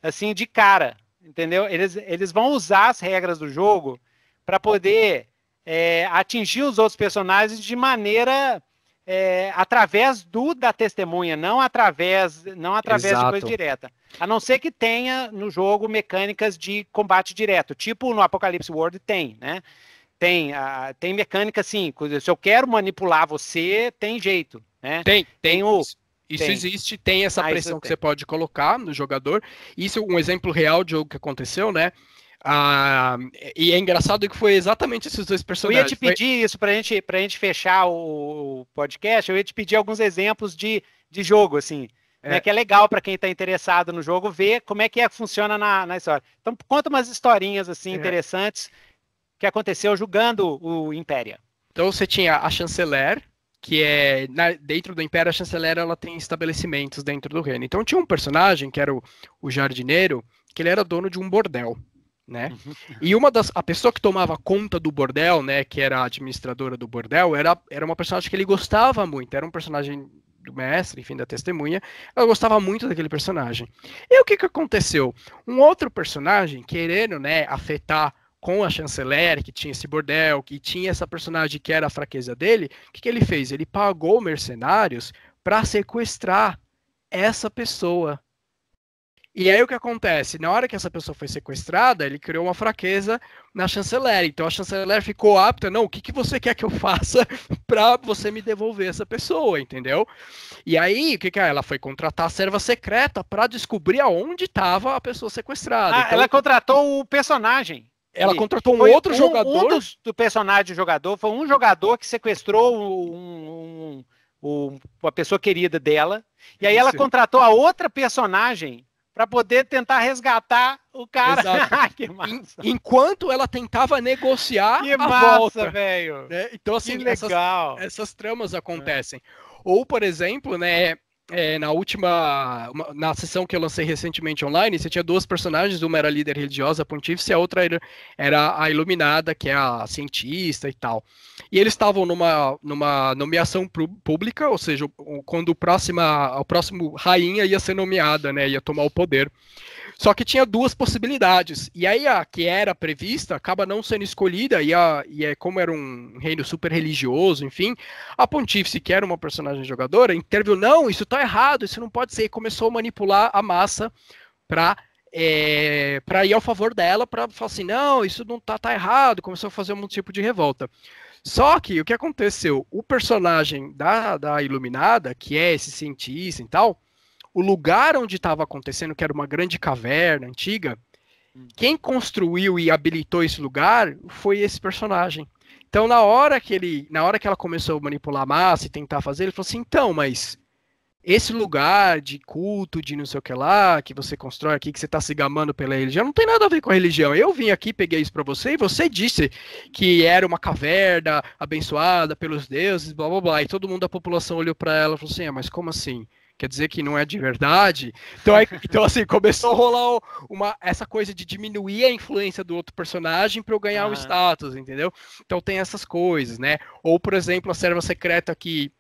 assim, de cara, entendeu? Eles, eles vão usar as regras do jogo para poder é, atingir os outros personagens de maneira é, através do da testemunha, não através não através Exato. de coisa direta. A não ser que tenha no jogo mecânicas de combate direto, tipo no Apocalipse World tem, né? Tem, tem mecânica sim. Se eu quero manipular você, tem jeito, né? Tem, tem, tem o isso tem. existe, tem essa ah, pressão que tem. você pode colocar no jogador. Isso é um exemplo real de algo que aconteceu, né? Ah, e é engraçado que foi exatamente esses dois personagens. Eu ia te pedir foi... isso para gente, a gente fechar o podcast, eu ia te pedir alguns exemplos de, de jogo, assim. É. Né, que é legal para quem está interessado no jogo ver como é que, é que funciona na, na história. Então, conta umas historinhas assim é. interessantes que aconteceu jogando o Impéria. Então, você tinha a chanceler, que é na, dentro do Império a chancelera ela tem estabelecimentos dentro do reino. Então tinha um personagem que era o, o jardineiro, que ele era dono de um bordel, né? Uhum. E uma das a pessoa que tomava conta do bordel, né, que era a administradora do bordel, era era uma personagem que ele gostava muito, era um personagem do mestre, enfim, da testemunha, ela gostava muito daquele personagem. E o que que aconteceu? Um outro personagem querendo, né, afetar com a chanceler, que tinha esse bordel, que tinha essa personagem que era a fraqueza dele, o que, que ele fez? Ele pagou mercenários para sequestrar essa pessoa. E aí o que acontece? Na hora que essa pessoa foi sequestrada, ele criou uma fraqueza na chanceler. Então a chanceler ficou apta, não, o que, que você quer que eu faça para você me devolver essa pessoa, entendeu? E aí, o que, que ela foi contratar a serva secreta para descobrir aonde estava a pessoa sequestrada. Ah, então, ela contratou o personagem. Ela contratou um outro um, jogador. Um dos, do personagem jogador foi um jogador que sequestrou um, um, uma pessoa querida dela. E aí Isso. ela contratou a outra personagem para poder tentar resgatar o cara. Ah, enquanto ela tentava negociar que a massa, volta. velho. Né? Então assim, essas, essas, tramas acontecem. É. Ou por exemplo, né, é, na última. Uma, na sessão que eu lancei recentemente online, você tinha duas personagens, uma era a líder religiosa, a pontífice, a outra era, era a iluminada, que é a cientista e tal. E eles estavam numa, numa nomeação pública, ou seja, o, o, quando o, próxima, o próximo rainha ia ser nomeada, né? Ia tomar o poder. Só que tinha duas possibilidades. E aí a que era prevista acaba não sendo escolhida, e, a, e é, como era um reino super religioso, enfim, a Pontífice, que era uma personagem jogadora, interviu, não, isso está errado, isso não pode ser, e começou a manipular a massa para é, eh, para ir ao favor dela, para falar assim, não, isso não tá, tá errado, começou a fazer um tipo de revolta. Só que o que aconteceu? O personagem da, da Iluminada, que é esse cientista e tal, o lugar onde estava acontecendo, que era uma grande caverna antiga, hum. quem construiu e habilitou esse lugar foi esse personagem. Então, na hora que ele, na hora que ela começou a manipular a massa e tentar fazer, ele falou assim: "Então, mas esse lugar de culto, de não sei o que lá, que você constrói aqui, que você está se gamando pela religião, não tem nada a ver com a religião. Eu vim aqui, peguei isso para você e você disse que era uma caverna abençoada pelos deuses, blá blá blá. E todo mundo da população olhou para ela e falou assim: ah, mas como assim? quer dizer que não é de verdade. Então, aí, então assim, começou a rolar uma, essa coisa de diminuir a influência do outro personagem para eu ganhar ah. o status, entendeu? Então tem essas coisas, né? Ou, por exemplo, a serva secreta que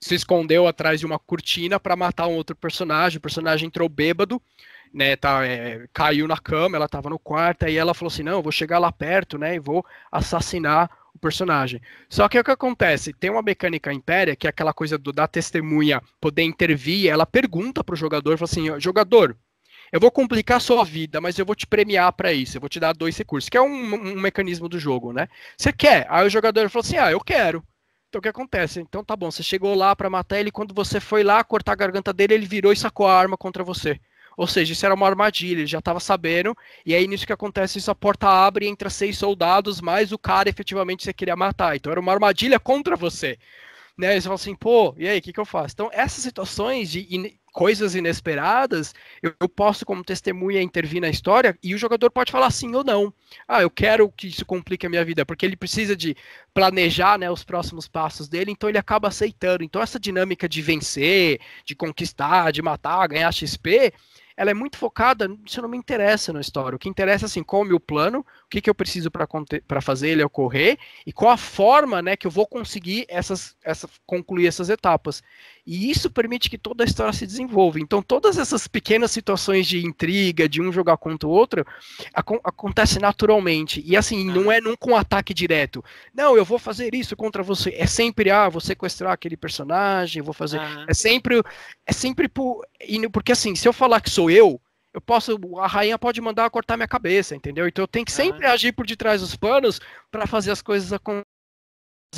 se escondeu atrás de uma cortina para matar um outro personagem, o personagem entrou bêbado, né, tá, é, caiu na cama, ela estava no quarto, aí ela falou assim, não, eu vou chegar lá perto, né, e vou assassinar o personagem. Só que é o que acontece? Tem uma mecânica impéria, que é aquela coisa do da testemunha poder intervir, ela pergunta pro jogador, fala assim, jogador, eu vou complicar sua vida, mas eu vou te premiar para isso, eu vou te dar dois recursos, que é um, um, um, mecanismo do jogo, né? Você quer? Aí o jogador falou assim, ah, eu quero. Então o que acontece? Então tá bom, você chegou lá para matar ele, quando você foi lá cortar a garganta dele, ele virou e sacou a arma contra você. Ou seja, isso era uma armadilha, ele já estava sabendo. E aí, é nisso que acontece, isso a porta abre e entra seis soldados, mais o cara efetivamente você queria matar. Então era uma armadilha contra você. Né? E você fala assim, pô, e aí, o que, que eu faço? Então, essas situações de in coisas inesperadas, eu, eu posso, como testemunha, intervir na história e o jogador pode falar sim ou não. Ah, eu quero que isso complique a minha vida, porque ele precisa de planejar né, os próximos passos dele, então ele acaba aceitando. Então, essa dinâmica de vencer, de conquistar, de matar, ganhar XP, ela é muito focada, isso não me interessa na história. O que interessa, assim, qual o meu plano, o que, que eu preciso para fazer ele ocorrer e qual a forma, né, que eu vou conseguir essas, essa, concluir essas etapas. E isso permite que toda a história se desenvolva. Então, todas essas pequenas situações de intriga, de um jogar contra o outro, ac acontece naturalmente. E assim, é. não é nunca um ataque direto. Não, eu vou fazer isso contra você. É sempre, ah, vou sequestrar aquele personagem, vou fazer. Ah. É sempre. É sempre por... porque assim, se eu falar que sou eu, eu posso, a rainha pode mandar cortar minha cabeça, entendeu? Então eu tenho que sempre ah. agir por detrás dos panos para fazer as coisas acontecerem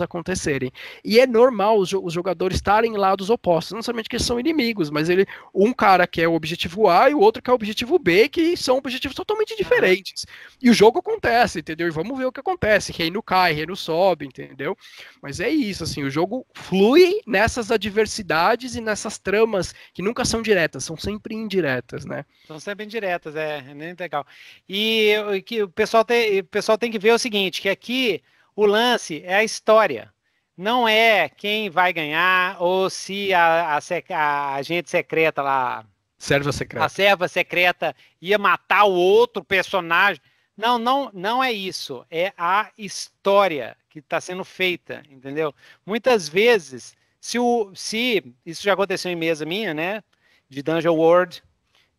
acontecerem. E é normal os, os jogadores estarem em lados opostos, não somente que eles são inimigos, mas ele um cara que é o objetivo A e o outro que é o objetivo B, que são objetivos totalmente diferentes. E o jogo acontece, entendeu? E vamos ver o que acontece. Reino cai, reino sobe, entendeu? Mas é isso, assim, o jogo flui nessas adversidades e nessas tramas que nunca são diretas, são sempre indiretas, né? São sempre indiretas, é, é legal. E que o pessoal tem, o pessoal tem que ver o seguinte, que aqui o lance é a história. Não é quem vai ganhar ou se a, a, a agente secreta lá. Serva secreta. A serva secreta ia matar o outro personagem. Não, não, não é isso. É a história que está sendo feita, entendeu? Muitas vezes, se, o, se isso já aconteceu em mesa minha, né? De Dungeon World,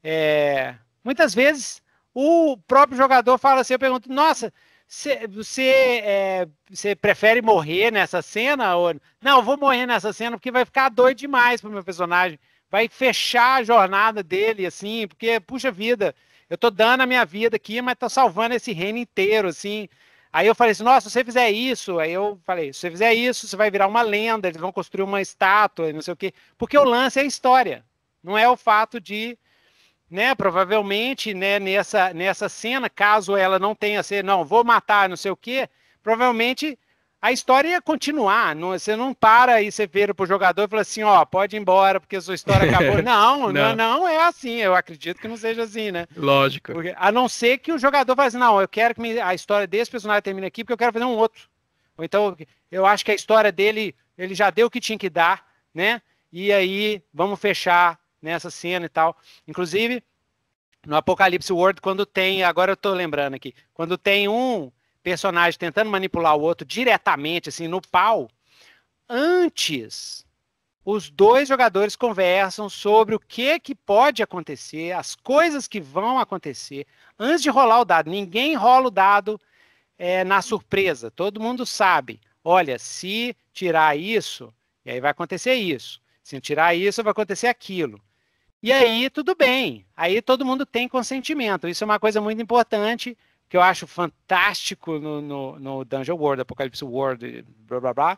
é, muitas vezes o próprio jogador fala assim, eu pergunto, nossa, Cê, você, é, prefere morrer nessa cena? Ou... Não, vou morrer nessa cena porque vai ficar doido demais pro meu personagem. Vai fechar a jornada dele, assim, porque, puxa vida, eu tô dando a minha vida aqui, mas tô salvando esse reino inteiro, assim. Aí eu falei assim, nossa, se você fizer isso, aí eu falei, se você fizer isso, você vai virar uma lenda, eles vão construir uma estátua, não sei o quê. Porque o lance é a história, não é o fato de né? Provavelmente, né, nessa, nessa cena, caso ela não tenha ser, não, vou matar, não sei o quê, provavelmente a história ia continuar. Não, você não para e você vira pro jogador e fala assim, ó, pode ir embora, porque sua história é. acabou. não, não, não, é assim. Eu acredito que não seja assim, né? Lógico. Porque, a não ser que o jogador fale assim, não, eu quero que a história desse personagem termine aqui, porque eu quero fazer um outro. Ou então, eu acho que a história dele, ele já deu o que tinha que dar, né? E aí, vamos fechar nessa cena e tal. Inclusive, no Apocalipse World, quando tem, agora eu tô lembrando aqui, quando tem um personagem tentando manipular o outro diretamente, assim, no pau, antes os dois jogadores conversam sobre o que, que pode acontecer, as coisas que vão acontecer, antes de rolar o dado. Ninguém rola o dado é, na surpresa. Todo mundo sabe. Olha, se tirar isso, e aí vai acontecer isso. Se tirar isso, vai acontecer aquilo. E aí, tudo bem. Aí todo mundo tem consentimento. Isso é uma coisa muito importante que eu acho fantástico no, no, no Dungeon World, Apocalipse World, blá blá blá,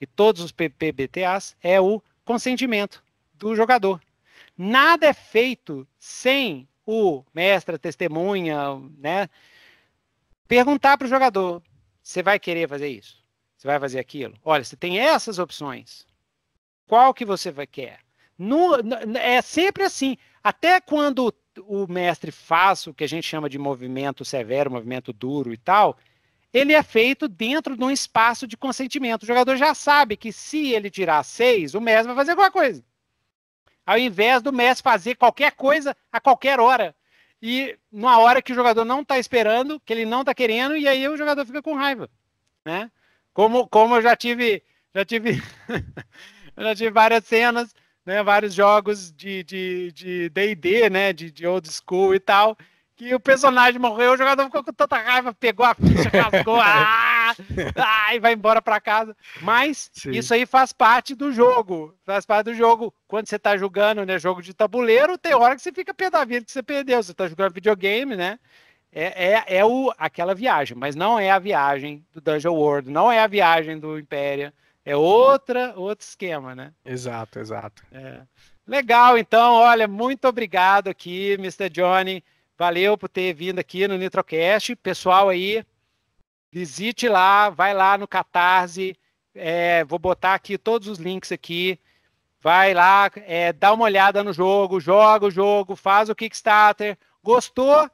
e todos os PPBTAs, é o consentimento do jogador. Nada é feito sem o mestre, testemunha, né? Perguntar para o jogador: você vai querer fazer isso? Você vai fazer aquilo? Olha, você tem essas opções. Qual que você vai, quer? No, é sempre assim. Até quando o mestre faz o que a gente chama de movimento severo, movimento duro e tal, ele é feito dentro de um espaço de consentimento. O jogador já sabe que se ele tirar seis, o mestre vai fazer alguma coisa. Ao invés do mestre fazer qualquer coisa a qualquer hora. E numa hora que o jogador não está esperando, que ele não está querendo, e aí o jogador fica com raiva. Né? Como, como eu já tive, já tive, já tive várias cenas né, vários jogos de D&D, de, de, né, de, de old school e tal, que o personagem morreu, o jogador ficou com tanta raiva, pegou a ficha, cascou, ah, ah, e vai embora para casa. Mas Sim. isso aí faz parte do jogo, faz parte do jogo. Quando você está jogando, né, jogo de tabuleiro, tem hora que você fica pé da vida que você perdeu, você está jogando videogame, né? É, é, é o, aquela viagem, mas não é a viagem do Dungeon World, não é a viagem do Império, é outra, outro esquema, né? Exato, exato. É. Legal, então, olha, muito obrigado aqui, Mr. Johnny. Valeu por ter vindo aqui no Nitrocast. Pessoal aí, visite lá, vai lá no Catarse. É, vou botar aqui todos os links aqui. Vai lá, é, dá uma olhada no jogo, joga o jogo, faz o Kickstarter. Gostou?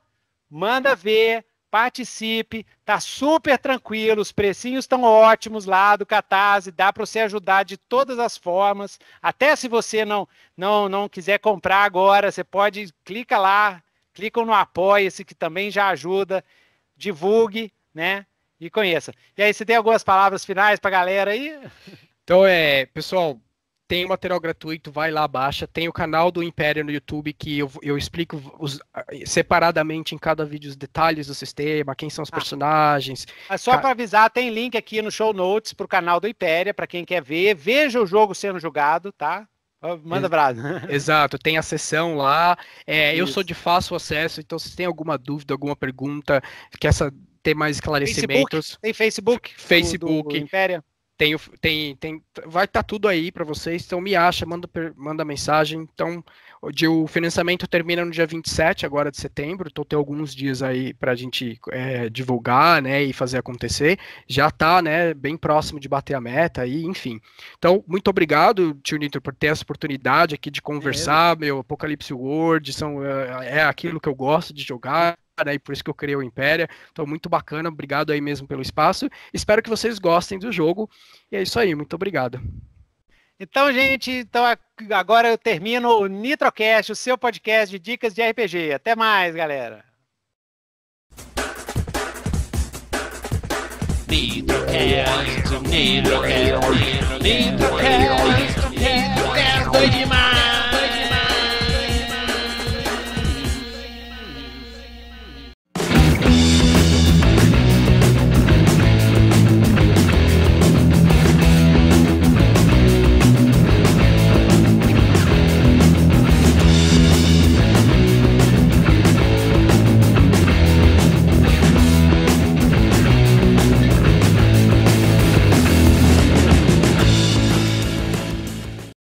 Manda ver participe, tá super tranquilo, os precinhos estão ótimos lá do Catarse, dá para você ajudar de todas as formas. Até se você não não não quiser comprar agora, você pode clica lá, clica no apoia-se que também já ajuda. Divulgue, né? E conheça. E aí, você tem algumas palavras finais para a galera aí? Então, é, pessoal, tem material gratuito, vai lá, baixa. Tem o canal do Império no YouTube que eu, eu explico os, separadamente em cada vídeo os detalhes do sistema, quem são os ah, personagens. É só Ca... para avisar, tem link aqui no show notes para o canal do Império, para quem quer ver. Veja o jogo sendo jogado, tá? Manda brasa. Exato, tem a sessão lá. É, eu sou de fácil acesso, então se tem alguma dúvida, alguma pergunta, quer essa, ter mais esclarecimentos. Facebook, tem Facebook? Facebook. Do, do Império tem, tem, tem, vai estar tá tudo aí para vocês, então me acha, manda, manda mensagem. Então, o, de, o financiamento termina no dia 27 agora de setembro, então tem alguns dias aí para a gente é, divulgar, né, e fazer acontecer. Já está né, bem próximo de bater a meta aí, enfim. Então, muito obrigado, tio Nitro, por ter essa oportunidade aqui de conversar, é. meu, Apocalipse World, são, é, é aquilo que eu gosto de jogar, né? E por isso que eu criei o Impéria. Então, muito bacana, obrigado aí mesmo pelo espaço. Espero que vocês gostem do jogo. E é isso aí, muito obrigado. Então, gente, então agora eu termino o Nitrocast, o seu podcast de dicas de RPG. Até mais, galera. Nitrocast, Nitrocast, Nitrocast, Nitrocast, Nitrocast, doido demais.